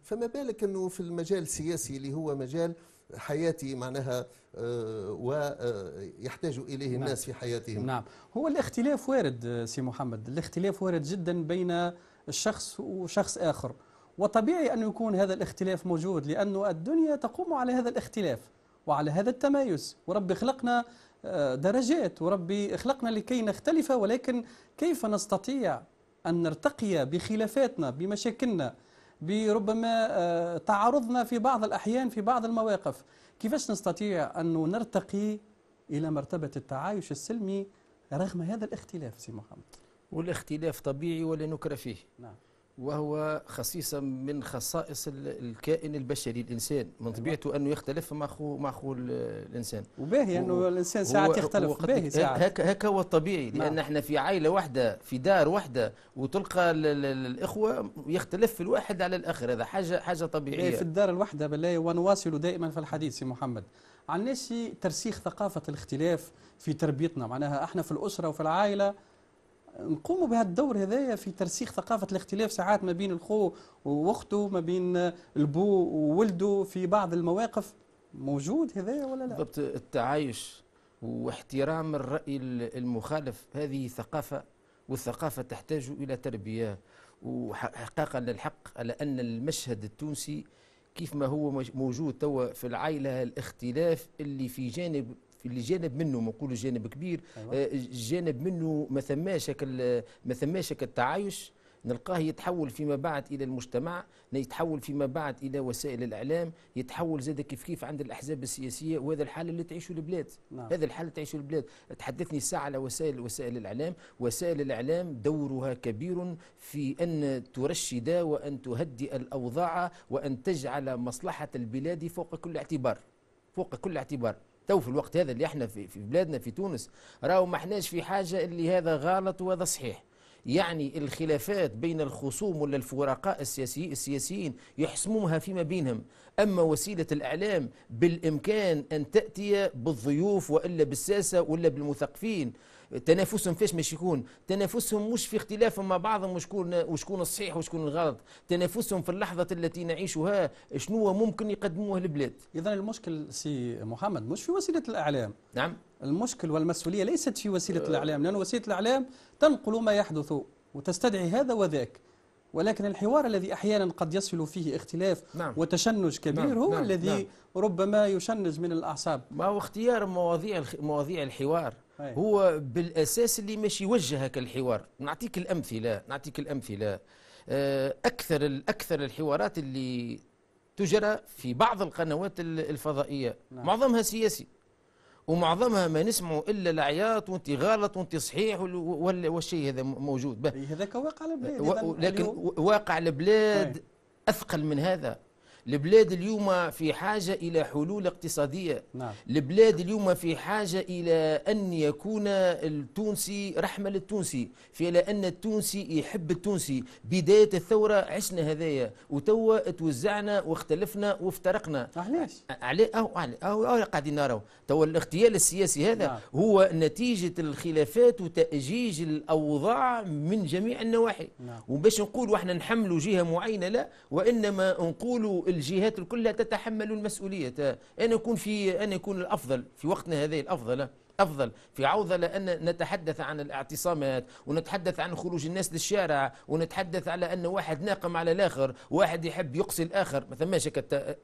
فما بالك أنه في المجال السياسي اللي هو مجال حياتي معناها آه، ويحتاج إليه نعم. الناس في حياتهم نعم هو الاختلاف وارد سي محمد الاختلاف وارد جدا بين الشخص وشخص آخر وطبيعي أن يكون هذا الاختلاف موجود لأن الدنيا تقوم على هذا الاختلاف وعلى هذا التمايز ورب خلقنا آه، درجات وربي خلقنا لكي نختلف ولكن كيف نستطيع أن نرتقي بخلافاتنا بمشاكلنا بربما آه، تعارضنا في بعض الأحيان في بعض المواقف كيفاش نستطيع أن نرتقي إلى مرتبة التعايش السلمي رغم هذا الاختلاف سي محمد والاختلاف طبيعي ولا نكر فيه نعم. وهو خصيصة من خصائص الكائن البشري الإنسان من أيوة. طبيعته أنه يختلف مع خو مع خو الإنسان وباهي أنه الإنسان ساعات يختلف باهي ساعات هكا هكا هو الطبيعي نعم. لأن احنا في عائلة واحدة في دار واحدة وتلقى الإخوة يختلف الواحد على الآخر هذا حاجة حاجة طبيعية في الدار الواحدة بالله ونواصل دائما في الحديث سي محمد عن ترسيخ ثقافة الاختلاف في تربيتنا معناها احنا في الأسرة وفي العائلة نقوموا بهذا الدور هذايا في ترسيخ ثقافه الاختلاف ساعات ما بين الخو واخته ما بين البو وولده في بعض المواقف موجود هذايا ولا لا بالضبط التعايش واحترام الراي المخالف هذه ثقافه والثقافه تحتاج الى تربيه وحقاقا للحق على ان المشهد التونسي كيف ما هو موجود توا في العائلة الاختلاف اللي في جانب اللي جانب منه ما نقولوا جانب كبير أيوة. آه، جانب منه ما ثماش ما ثماش التعايش نلقاه يتحول فيما بعد الى المجتمع يتحول فيما بعد الى وسائل الاعلام يتحول زاد كيف كيف عند الاحزاب السياسيه وهذا الحال اللي تعيشه البلاد نعم. هذا الحال اللي تعيشه البلاد تحدثني الساعه على وسائل وسائل الاعلام وسائل الاعلام دورها كبير في ان ترشد وان تهدئ الاوضاع وان تجعل مصلحه البلاد فوق كل اعتبار فوق كل اعتبار تو في الوقت هذا اللي احنا في, في بلادنا في تونس راهو ما احناش في حاجه اللي هذا غلط وهذا صحيح يعني الخلافات بين الخصوم ولا الفرقاء السياسي السياسيين يحسموها فيما بينهم أما وسيلة الإعلام بالإمكان أن تأتي بالضيوف وإلا بالساسة ولا بالمثقفين تنافسهم فاش مش يكون تنافسهم مش في اختلافهم مع بعضهم وشكون وشكون الصحيح وشكون الغلط تنافسهم في اللحظه التي نعيشها شنو ممكن يقدموه البلاد اذا المشكل سي محمد مش في وسيله الاعلام نعم المشكل والمسؤوليه ليست في وسيله أه الاعلام لان وسيله الاعلام تنقل ما يحدث وتستدعي هذا وذاك ولكن الحوار الذي احيانا قد يصل فيه اختلاف نعم. وتشنج كبير نعم. هو نعم. الذي نعم. ربما يشنج من الاعصاب ما هو اختيار مواضيع مواضيع الحوار هو بالاساس اللي ماشي يوجه هكا الحوار نعطيك الامثله نعطيك الامثله آه، اكثر اكثر الحوارات اللي تجرى في بعض القنوات الفضائيه نعم. معظمها سياسي ومعظمها ما نسمع الا العياط وانت غلط وانت صحيح والشيء هذا موجود هذاك واقع البلاد لكن واقع البلاد اثقل من هذا البلاد اليوم في حاجة إلى حلول اقتصادية نعم. البلاد اليوم في حاجة إلى أن يكون التونسي رحمة للتونسي في إلى أن التونسي يحب التونسي بداية الثورة عشنا هذايا وتوا توزعنا واختلفنا وافترقنا علاش علي أو أو, قاعدين نراو توا الاغتيال السياسي هذا نعم. هو نتيجة الخلافات وتأجيج الأوضاع من جميع النواحي نعم. وباش نقول احنا نحملوا جهة معينة لا وإنما نقولوا الجهات الكلها تتحمل المسؤولية أن يكون في أن يكون الأفضل في وقتنا هذا الأفضل أفضل في عوضة لأن نتحدث عن الاعتصامات ونتحدث عن خروج الناس للشارع ونتحدث على أن واحد ناقم على الآخر واحد يحب يقصي الآخر ما ثماش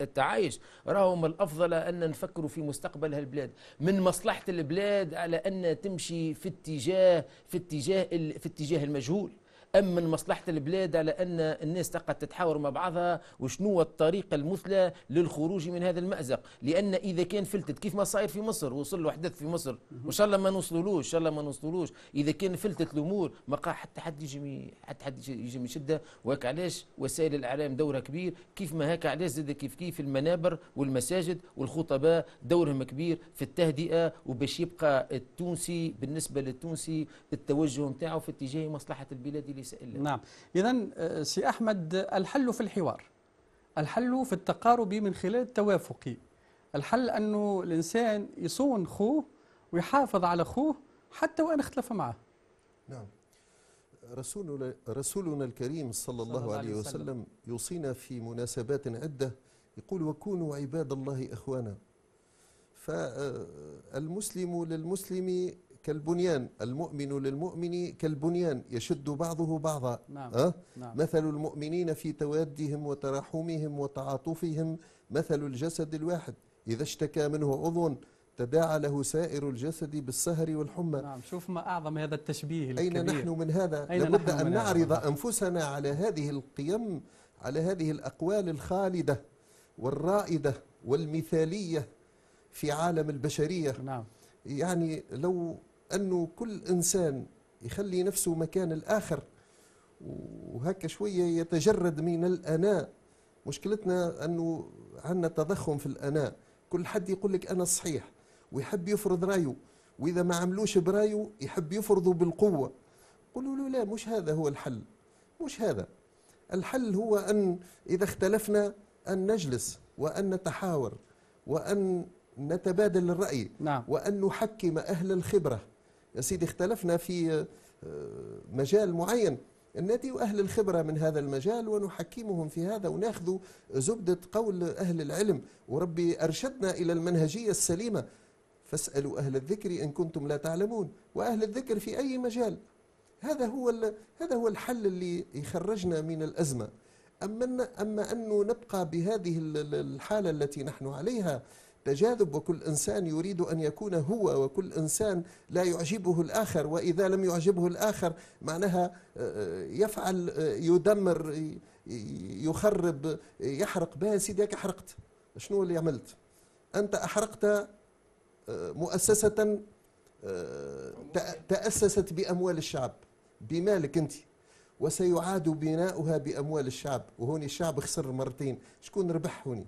التعايش راهم الأفضل أن نفكروا في مستقبل هالبلاد من مصلحة البلاد على أن تمشي في اتجاه في اتجاه في اتجاه المجهول ام من مصلحة البلاد على أن الناس تقعد تتحاور مع بعضها وشنو الطريقة المثلى للخروج من هذا المأزق لأن إذا كان فلتت كيف ما صاير في مصر وصل له حدث في مصر وإن شاء الله ما نوصلولوش إن شاء الله ما نوصلولوش إذا كان فلتت الأمور ما قا حتى حد يجي حتى حد يجي يشدها وهيك علاش وسائل الإعلام دورها كبير كيف ما هيك علاش زاد كيف كيف المنابر والمساجد والخطباء دورهم كبير في التهدئة وباش يبقى التونسي بالنسبة للتونسي التوجه نتاعو في اتجاه مصلحة البلاد ليس إلا نعم إذا آه، سي أحمد الحل في الحوار الحل في التقارب من خلال التوافق الحل أنه الإنسان يصون خوه ويحافظ على خوه حتى وإن اختلف معه نعم رسولنا, رسولنا الكريم صلى الله, صلى عليه وسلم يوصينا في مناسبات عدة يقول وكونوا عباد الله إخوانا فالمسلم آه، للمسلم كالبنيان المؤمن للمؤمن كالبنيان يشد بعضه بعضا نعم. أه؟ نعم. مثل المؤمنين في توادهم وتراحمهم وتعاطفهم مثل الجسد الواحد إذا اشتكى منه عضو تداعى له سائر الجسد بالسهر والحمى نعم شوف ما أعظم هذا التشبيه الكبير. أين نحن من هذا لابد أن نعرض نعم. أنفسنا على هذه القيم على هذه الأقوال الخالدة والرائدة والمثالية في عالم البشرية نعم يعني لو أنه كل إنسان يخلي نفسه مكان الآخر وهكا شوية يتجرد من الأناء مشكلتنا أنه عندنا تضخم في الأناء كل حد يقول لك أنا الصحيح ويحب يفرض رأيه وإذا ما عملوش برأيه يحب يفرضه بالقوة قولوا له لا مش هذا هو الحل مش هذا الحل هو أن إذا اختلفنا أن نجلس وأن نتحاور وأن نتبادل الرأي نعم. وأن نحكم أهل الخبرة يا سيدي اختلفنا في آه، مجال معين النادي وأهل الخبرة من هذا المجال ونحكمهم في هذا وناخذ زبدة قول أهل العلم وربي أرشدنا إلى المنهجية السليمة فاسألوا أهل الذكر إن كنتم لا تعلمون وأهل الذكر في أي مجال هذا هو هذا هو الحل اللي يخرجنا من الأزمة أما أما أنه نبقى بهذه الحالة التي نحن عليها تجاذب وكل انسان يريد ان يكون هو وكل انسان لا يعجبه الاخر واذا لم يعجبه الاخر معناها آه، آه، يفعل آه، يدمر يخرب يحرق بها سيدي حرقت شنو اللي عملت انت احرقت مؤسسه تاسست باموال الشعب بمالك انت وسيعاد بناؤها باموال الشعب وهوني الشعب خسر مرتين شكون ربح هوني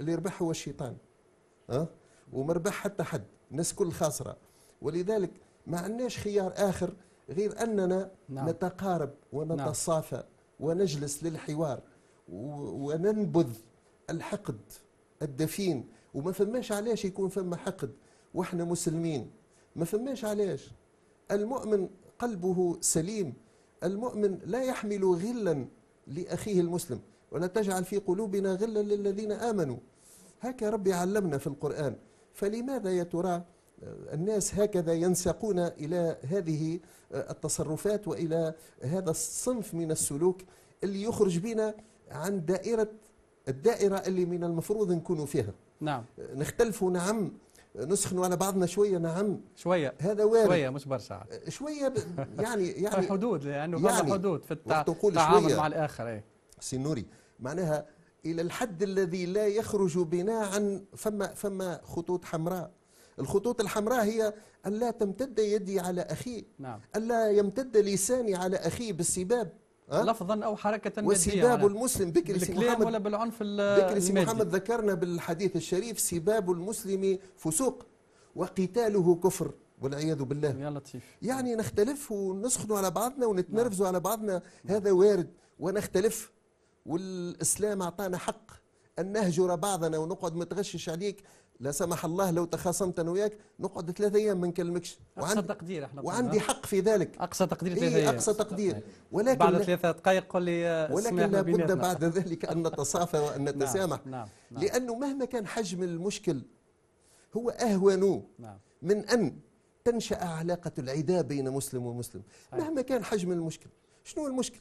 اللي ربح هو الشيطان أه؟ وما ربح حتى حد الناس كل خاسرة ولذلك ما عندناش خيار آخر غير أننا نعم. نتقارب ونتصافى نعم. ونجلس للحوار وننبذ الحقد الدفين وما فماش علاش يكون فما حقد واحنا مسلمين ما فماش علاش المؤمن قلبه سليم المؤمن لا يحمل غلا لأخيه المسلم ولا تجعل في قلوبنا غلا للذين آمنوا هكا ربي علمنا في القرآن فلماذا يا ترى الناس هكذا ينساقون إلى هذه التصرفات وإلى هذا الصنف من السلوك اللي يخرج بنا عن دائرة الدائرة اللي من المفروض نكونوا فيها نعم نختلفوا نعم نسخنوا على بعضنا شوية نعم شوية هذا وارد شوية مش برشا شوية ب... يعني يعني حدود لأنه يعني حدود في التعامل مع الآخر ايه. سي نوري معناها الى الحد الذي لا يخرج بنا عن فما فما خطوط حمراء الخطوط الحمراء هي ان لا تمتد يدي على اخي نعم. ان لا يمتد لساني على اخي بالسباب أه؟ لفظا او حركه وسباب المسلم بكري سي محمد ولا بالعنف بكري سي محمد ذكرنا بالحديث الشريف سباب المسلم فسوق وقتاله كفر والعياذ بالله يا لطيف يعني نختلف ونسخنوا على بعضنا ونتنرفزوا نعم. على بعضنا نعم. هذا وارد ونختلف والإسلام أعطانا حق أن نهجر بعضنا ونقعد متغشش عليك لا سمح الله لو تخاصمت انا وياك نقعد ثلاثة ايام ما نكلمكش اقصى تقدير احنا وعندي حق في ذلك اقصى تقدير إيه، ثلاثة ايام اقصى تقدير طيب. ولكن بعد ثلاثة دقائق قل لي آه، ولكن لابد بعد ذلك ان نتصافى وان نعم، نتسامح نعم. نعم. نعم. لانه مهما كان حجم المشكل هو اهون نعم. من ان تنشا علاقه العداء بين مسلم ومسلم مهما كان حجم المشكل شنو المشكل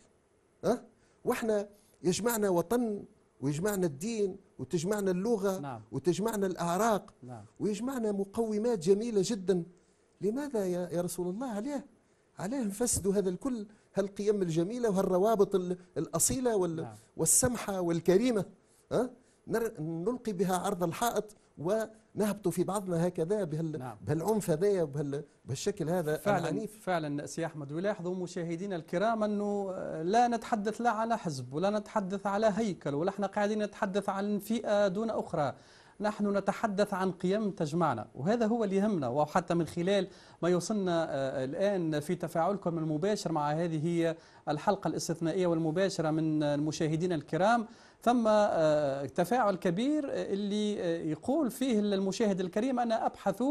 ها أه؟ واحنا يجمعنا وطن ويجمعنا الدين وتجمعنا اللغة نعم. وتجمعنا الأعراق نعم. ويجمعنا مقومات جميلة جدا لماذا يا, رسول الله عليه عليه فسد هذا الكل هالقيم الجميلة وهالروابط الأصيلة وال نعم. والسمحة والكريمة أه؟ نلقي بها عرض الحائط ونهبط في بعضنا هكذا بهال نعم. بهالعنف هذا وبهالشكل هذا فعلا العنيف فعلا سي احمد ويلاحظوا مشاهدينا الكرام انه آه، لا نتحدث لا على حزب ولا نتحدث على هيكل ولا احنا قاعدين نتحدث عن فئه دون اخرى نحن نتحدث عن قيم تجمعنا وهذا هو اللي يهمنا وحتى من خلال ما يوصلنا آه، الآن في تفاعلكم المباشر مع هذه الحلقة الاستثنائية والمباشرة من المشاهدين الكرام ثم آه، تفاعل كبير آه، اللي آه، يقول فيه المشاهد الكريم أنا أبحث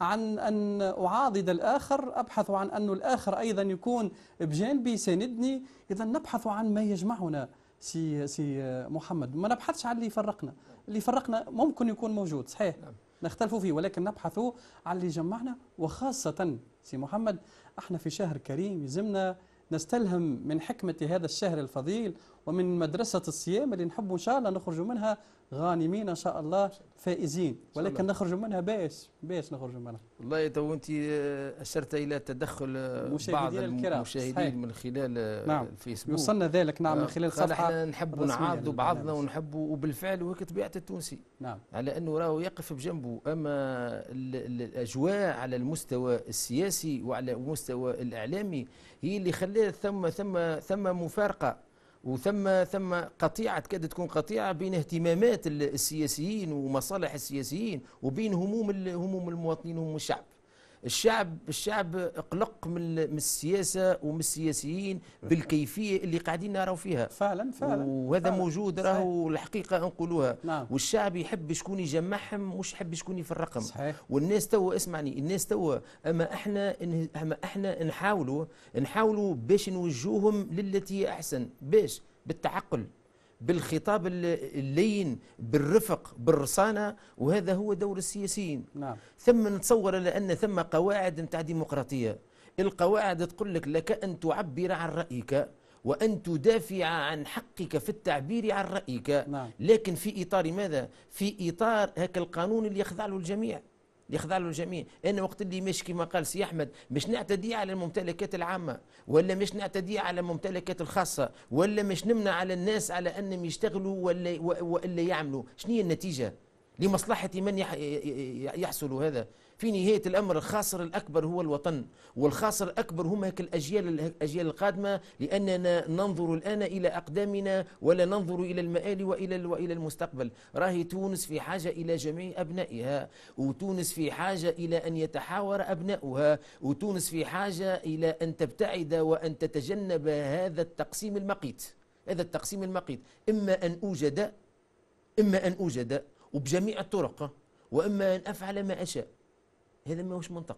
عن أن أعاضد الآخر أبحث عن أن الآخر أيضا يكون بجانبي يساندني إذا نبحث عن ما يجمعنا سي سي محمد ما نبحثش عن اللي يفرقنا اللي يفرقنا ممكن يكون موجود صحيح نختلفوا نعم. نختلف فيه ولكن نبحث عن اللي جمعنا وخاصة سي محمد احنا في شهر كريم يلزمنا نستلهم من حكمة هذا الشهر الفضيل ومن مدرسة الصيام اللي نحب إن شاء الله نخرج منها غانمين إن شاء الله فائزين ولكن نخرج منها باش باش نخرج منها والله تو أنت أشرت إلى تدخل بعض المشاهدين صحيح. من خلال نعم. الفيسبوك وصلنا ذلك نعم من آه، خلال صفحة احنا نحب نعاضوا بعضنا ونحبوا وبالفعل هو طبيعة التونسي نعم. على أنه راهو يقف بجنبه أما الأجواء على المستوى السياسي وعلى المستوى الإعلامي هي اللي خلات ثم ثم ثم مفارقة وثم ثم قطيعة كاد تكون قطيعة بين اهتمامات السياسيين ومصالح السياسيين وبين هموم هموم المواطنين وهموم الشعب الشعب الشعب قلق من السياسه ومن السياسيين بالكيفيه اللي قاعدين نراو فيها فعلا فعلا وهذا فعلا موجود راهو الحقيقه نقولوها نعم. والشعب يحب شكون يجمعهم مش يحب شكون يفرقهم صحيح. والناس توا اسمعني الناس توا اما احنا اما احنا نحاولوا نحاولوا باش نوجوهم للتي احسن باش بالتعقل بالخطاب اللين بالرفق بالرصانة وهذا هو دور السياسيين نعم. ثم نتصور لأن ثم قواعد نتاع ديمقراطية القواعد تقول لك لك أن تعبر عن رأيك وأن تدافع عن حقك في التعبير عن رأيك نعم. لكن في إطار ماذا؟ في إطار هكا القانون اللي يخضع له الجميع يخضع له الجميع انا وقت اللي مش كما قال سي احمد مش نعتدي على الممتلكات العامه ولا مش نعتدي على الممتلكات الخاصه ولا مش نمنع على الناس على انهم يشتغلوا ولا ولا يعملوا شنو هي النتيجه لمصلحه من يحصل هذا في نهاية الأمر الخاسر الأكبر هو الوطن والخاسر الأكبر هم الأجيال, الأجيال القادمة لأننا ننظر الآن إلى أقدامنا ولا ننظر إلى المآل وإلى, وإلى المستقبل راهي تونس في حاجة إلى جميع أبنائها وتونس في حاجة إلى أن يتحاور أبنائها وتونس في حاجة إلى أن تبتعد وأن تتجنب هذا التقسيم المقيت هذا التقسيم المقيت إما أن أوجد إما أن أوجد وبجميع الطرق وإما أن أفعل ما أشاء هذا ماهوش منطق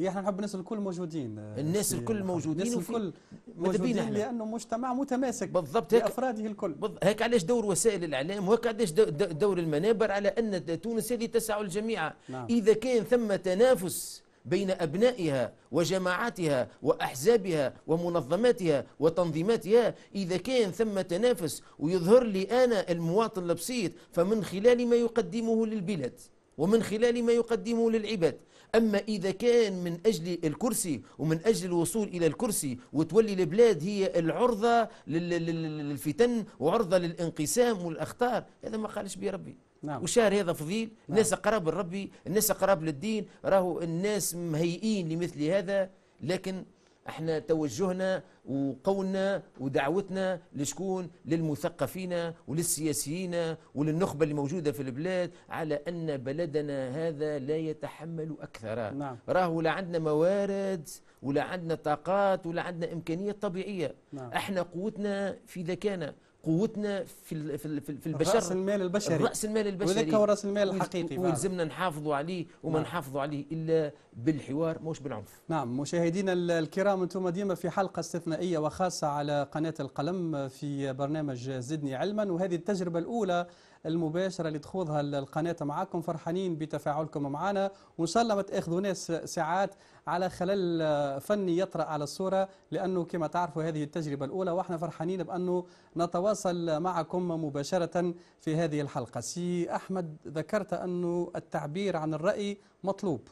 إيه، احنا نحب الناس الكل موجودين آه، الناس الكل موجودين الناس الكل موجودين لانه مجتمع متماسك بالضبط هيك بافراده الكل هيك علاش دور وسائل الاعلام وهيك علاش دور المنابر على ان تونس هذه تسع الجميع نعم. اذا كان ثم تنافس بين أبنائها وجماعاتها وأحزابها ومنظماتها وتنظيماتها إذا كان ثم تنافس ويظهر لي أنا المواطن البسيط فمن خلال ما يقدمه للبلاد ومن خلال ما يقدمه للعباد أما إذا كان من أجل الكرسي ومن أجل الوصول إلى الكرسي وتولي البلاد هي العرضة للفتن وعرضة للانقسام والأخطار هذا ما قالش به ربي نعم. وشهر هذا فضيل نعم. الناس قراب لربي الناس قراب للدين راهو الناس مهيئين لمثل هذا لكن احنا توجهنا وقولنا ودعوتنا لشكون للمثقفين وللسياسيين وللنخبة اللي موجودة في البلاد على أن بلدنا هذا لا يتحمل أكثر نعم. راهو لا عندنا موارد ولا عندنا طاقات ولا عندنا إمكانية طبيعية نعم. احنا قوتنا في ذكانا قوتنا في في البشر راس المال البشري راس المال البشري وذاك هو راس المال الحقيقي ولزمنا نحافظوا عليه وما نعم. نحافظوا عليه الا بالحوار مش بالعنف نعم مشاهدينا الكرام انتم ديما في حلقه استثنائيه وخاصه على قناه القلم في برنامج زدني علما وهذه التجربه الاولى المباشره اللي تخوضها القناه معكم فرحانين بتفاعلكم معنا وان شاء الله ما ناس ساعات على خلل فني يطرا على الصوره لانه كما تعرفوا هذه التجربه الاولى واحنا فرحانين بانه نتواصل معكم مباشره في هذه الحلقه سي احمد ذكرت انه التعبير عن الراي مطلوب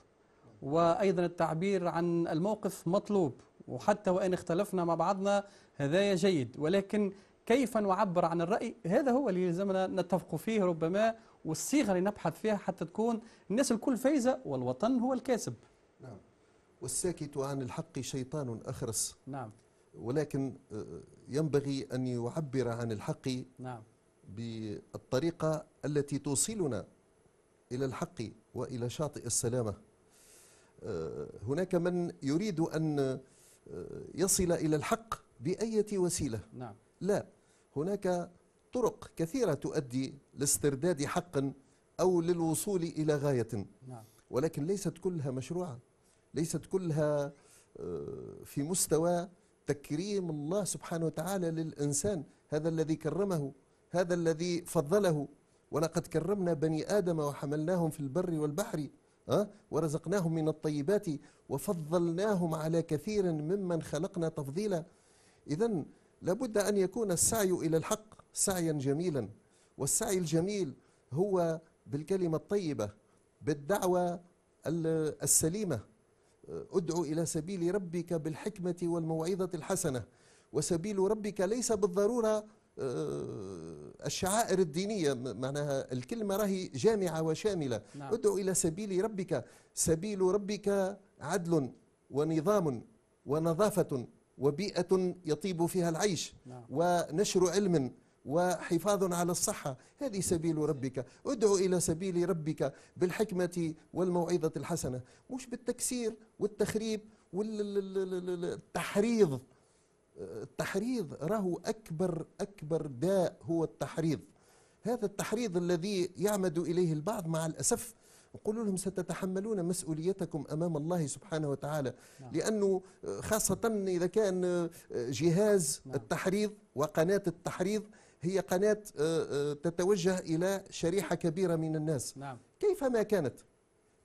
وايضا التعبير عن الموقف مطلوب وحتى وان اختلفنا مع بعضنا هذايا جيد ولكن كيف نعبر عن الرأي هذا هو اللي يلزمنا نتفق فيه ربما والصيغة اللي نبحث فيها حتى تكون الناس الكل فايزة والوطن هو الكاسب نعم والساكت عن الحق شيطان أخرس نعم ولكن آه، ينبغي أن يعبر عن الحق نعم بالطريقة التي توصلنا إلى الحق وإلى شاطئ السلامة آه، هناك من يريد أن آه، يصل إلى الحق بأية وسيلة نعم لا هناك طرق كثيرة تؤدي لاسترداد حق أو للوصول إلى غاية نعم. ولكن ليست كلها مشروعة ليست كلها آه، في مستوى تكريم الله سبحانه وتعالى للإنسان هذا الذي كرمه هذا الذي فضله ولقد كرمنا بني آدم وحملناهم في البر والبحر آه، ورزقناهم من الطيبات وفضلناهم على كثير ممن خلقنا تفضيلا إذا لابد أن يكون السعي إلى الحق سعيا جميلا والسعي الجميل هو بالكلمة الطيبة بالدعوة السليمة ادعو إلى سبيل ربك بالحكمة والموعظة الحسنة وسبيل ربك ليس بالضرورة آه، الشعائر الدينية معناها الكلمة راهي جامعة وشاملة نعم. ادعو إلى سبيل ربك سبيل ربك عدل ونظام ونظافة وبيئة يطيب فيها العيش نعم. ونشر علم وحفاظ على الصحة هذه سبيل ربك ادعو إلى سبيل ربك بالحكمة والموعظة الحسنة مش بالتكسير والتخريب والتحريض التحريض راهو أكبر أكبر داء هو التحريض هذا التحريض الذي يعمد إليه البعض مع الأسف وقولوا لهم ستتحملون مسؤوليتكم أمام الله سبحانه وتعالى نعم. لأنه خاصة إذا كان آه، جهاز نعم. التحريض وقناة التحريض هي قناة آه، آه، تتوجه إلى شريحة كبيرة من الناس نعم. كيفما كانت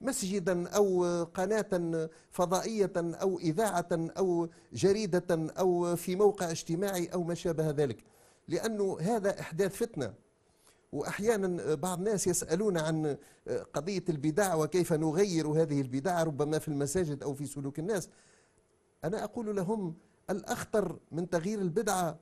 مسجدا أو قناة فضائية أو إذاعة أو جريدة أو في موقع اجتماعي أو ما شابه ذلك لأنه هذا إحداث فتنة وأحيانا بعض الناس يسألون عن قضية البدع وكيف نغير هذه البدع ربما في المساجد أو في سلوك الناس أنا أقول لهم الأخطر من تغيير البدعة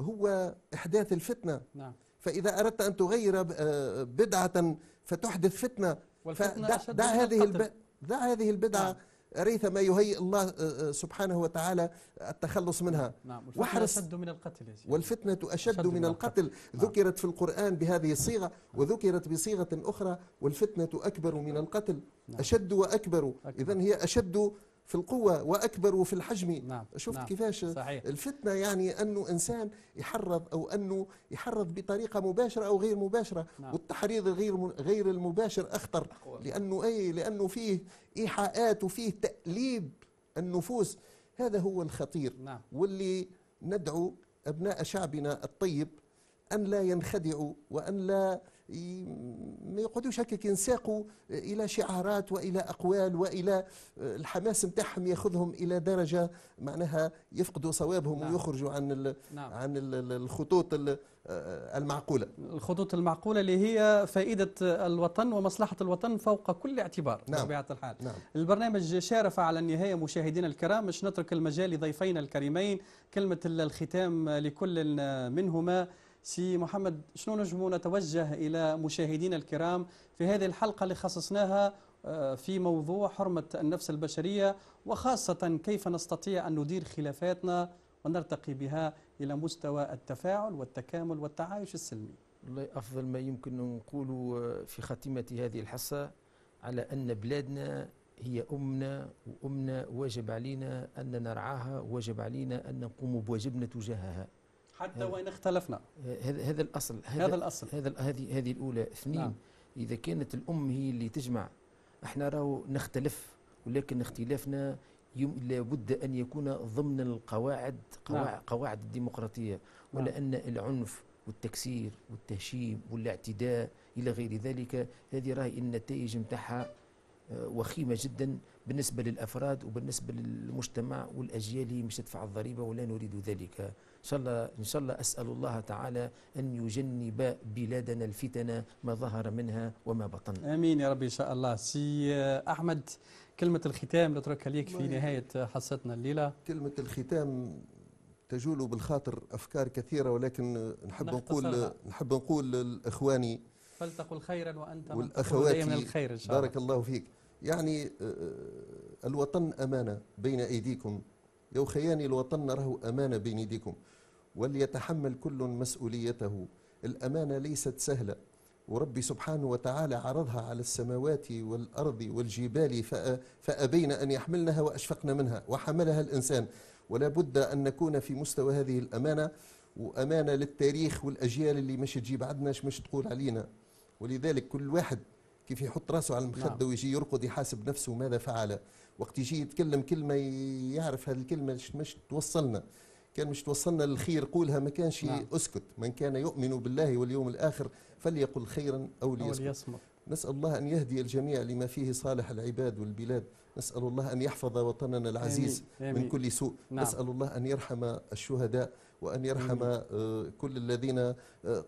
هو إحداث الفتنة نعم. فإذا أردت أن تغير آه، بدعة فتحدث فتنة فدع دع هذه الب... دع هذه البدعة نعم. ريث ما يهيئ الله آه، آه، سبحانه وتعالى التخلص منها نعم واحرص أشد من القتل والفتنة أشد, أشد من, من القتل نعم. ذكرت في القرآن بهذه الصيغة نعم. وذكرت بصيغة أخرى والفتنة أكبر من القتل نعم. أشد وأكبر, أكبر. إذن هي أشد في القوة وأكبر وفي الحجم نعم شفت نعم كيفاش صحيح الفتنة يعني أنه إنسان يحرض أو أنه يحرض بطريقة مباشرة أو غير مباشرة نعم والتحريض غير غير المباشر أخطر لأنه أي لأنه فيه إيحاءات وفيه تأليب النفوس هذا هو الخطير نعم واللي ندعو أبناء شعبنا الطيب أن لا ينخدعوا وأن لا ما يقعدوش هكا ينساقوا الى شعارات والى اقوال والى آه، الحماس نتاعهم ياخذهم الى درجه معناها يفقدوا صوابهم نعم. ويخرجوا عن الـ نعم. عن الخطوط آه، المعقوله الخطوط المعقوله اللي هي فائده الوطن ومصلحه الوطن فوق كل اعتبار نعم. بطبيعه الحال نعم. البرنامج شارف على النهايه مشاهدينا الكرام مش نترك المجال لضيفينا الكريمين كلمه الختام لكل منهما سي محمد شنو نجم نتوجه إلى مشاهدينا الكرام في هذه الحلقة اللي خصصناها آه، في موضوع حرمة النفس البشرية وخاصة كيف نستطيع أن ندير خلافاتنا ونرتقي بها إلى مستوى التفاعل والتكامل والتعايش السلمي والله أفضل ما يمكن نقول آه، في خاتمة هذه الحصة على أن بلادنا هي أمنا وأمنا واجب علينا أن نرعاها واجب علينا أن نقوم بواجبنا تجاهها حتى وإن اختلفنا هذا هذا الأصل هذا, هذا الأصل هذا هذه هذه الأولى اثنين نعم. إذا كانت الأم هي اللي تجمع احنا راهو نختلف ولكن اختلافنا لابد أن يكون ضمن القواعد قواعد, نعم. قواعد الديمقراطية ولا نعم. أن العنف والتكسير والتهشيم والاعتداء إلى غير ذلك هذه راهي النتائج نتاعها آه، وخيمة جدا بالنسبة للأفراد وبالنسبة للمجتمع والأجيال هي مش تدفع الضريبة ولا نريد ذلك صلى إن شاء الله أسأل الله تعالى أن يجنب بلادنا الفتن ما ظهر منها وما بطن آمين يا رب إن شاء الله سي أحمد كلمة الختام نتركها ليك في نهاية حصتنا الليلة كلمة الختام تجول بالخاطر أفكار كثيرة ولكن نحب نقول نحب نقول لإخواني فلتقل خيرا وأنت والأخوات من الخير إن شاء الله بارك الله فيك يعني آه، آه، الوطن أمانة بين أيديكم يا خياني الوطن راه أمانة بين يديكم وليتحمل كل مسؤوليته الأمانة ليست سهلة وربي سبحانه وتعالى عرضها على السماوات والأرض والجبال فأبين أن يحملنها وأشفقن منها وحملها الإنسان ولا بد أن نكون في مستوى هذه الأمانة وأمانة للتاريخ والأجيال اللي مش تجي بعدنا مش تقول علينا ولذلك كل واحد كيف يحط راسه على المخدة نعم. ويجي يرقد يحاسب نفسه ماذا فعل وقت يجي يتكلم كلمه يعرف هذه الكلمه مش, مش توصلنا كان مش توصلنا للخير قولها ما كانش نعم. اسكت من كان يؤمن بالله واليوم الاخر فليقل خيرا او ليصمت, أو ليصمت. نسأل الله أن يهدي الجميع لما فيه صالح العباد والبلاد نسأل الله أن يحفظ وطننا العزيز آمين. آمين. من كل سوء نعم. نسأل الله أن يرحم الشهداء وأن يرحم آمين. آه، كل الذين آه،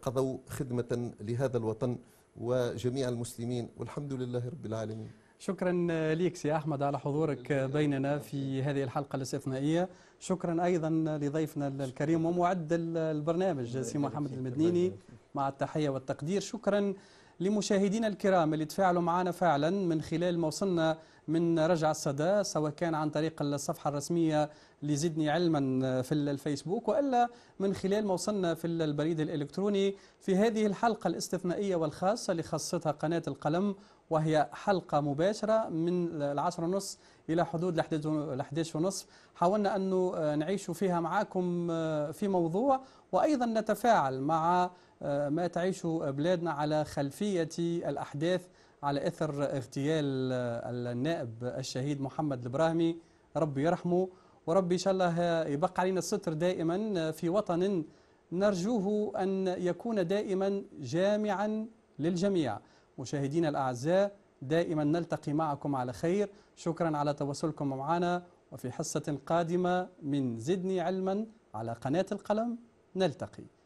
قضوا خدمة لهذا الوطن وجميع المسلمين والحمد لله رب العالمين شكرا لك سي احمد على حضورك بيننا في هذه الحلقه الاستثنائيه شكرا ايضا لضيفنا الكريم ومعد البرنامج سي محمد المدنيني مع التحيه والتقدير شكرا لمشاهدينا الكرام اللي تفاعلوا معنا فعلا من خلال ما وصلنا من رجع الصدى سواء كان عن طريق الصفحة الرسمية لزدني علما في الفيسبوك وإلا من خلال ما وصلنا في البريد الإلكتروني في هذه الحلقة الاستثنائية والخاصة لخاصتها قناة القلم وهي حلقة مباشرة من العشرة ونص إلى حدود الأحداش ونصف حاولنا أن نعيش فيها معاكم آه، في موضوع وأيضا نتفاعل مع آه، ما تعيش بلادنا على خلفية الأحداث على إثر اغتيال آه، النائب الشهيد محمد البراهمي ربي يرحمه وربي إن شاء الله يبقى علينا الستر دائما في وطن نرجوه أن يكون دائما جامعا للجميع مشاهدينا الأعزاء دائما نلتقي معكم على خير شكرا على تواصلكم معنا وفي حصة قادمة من زدني علما على قناة القلم نلتقي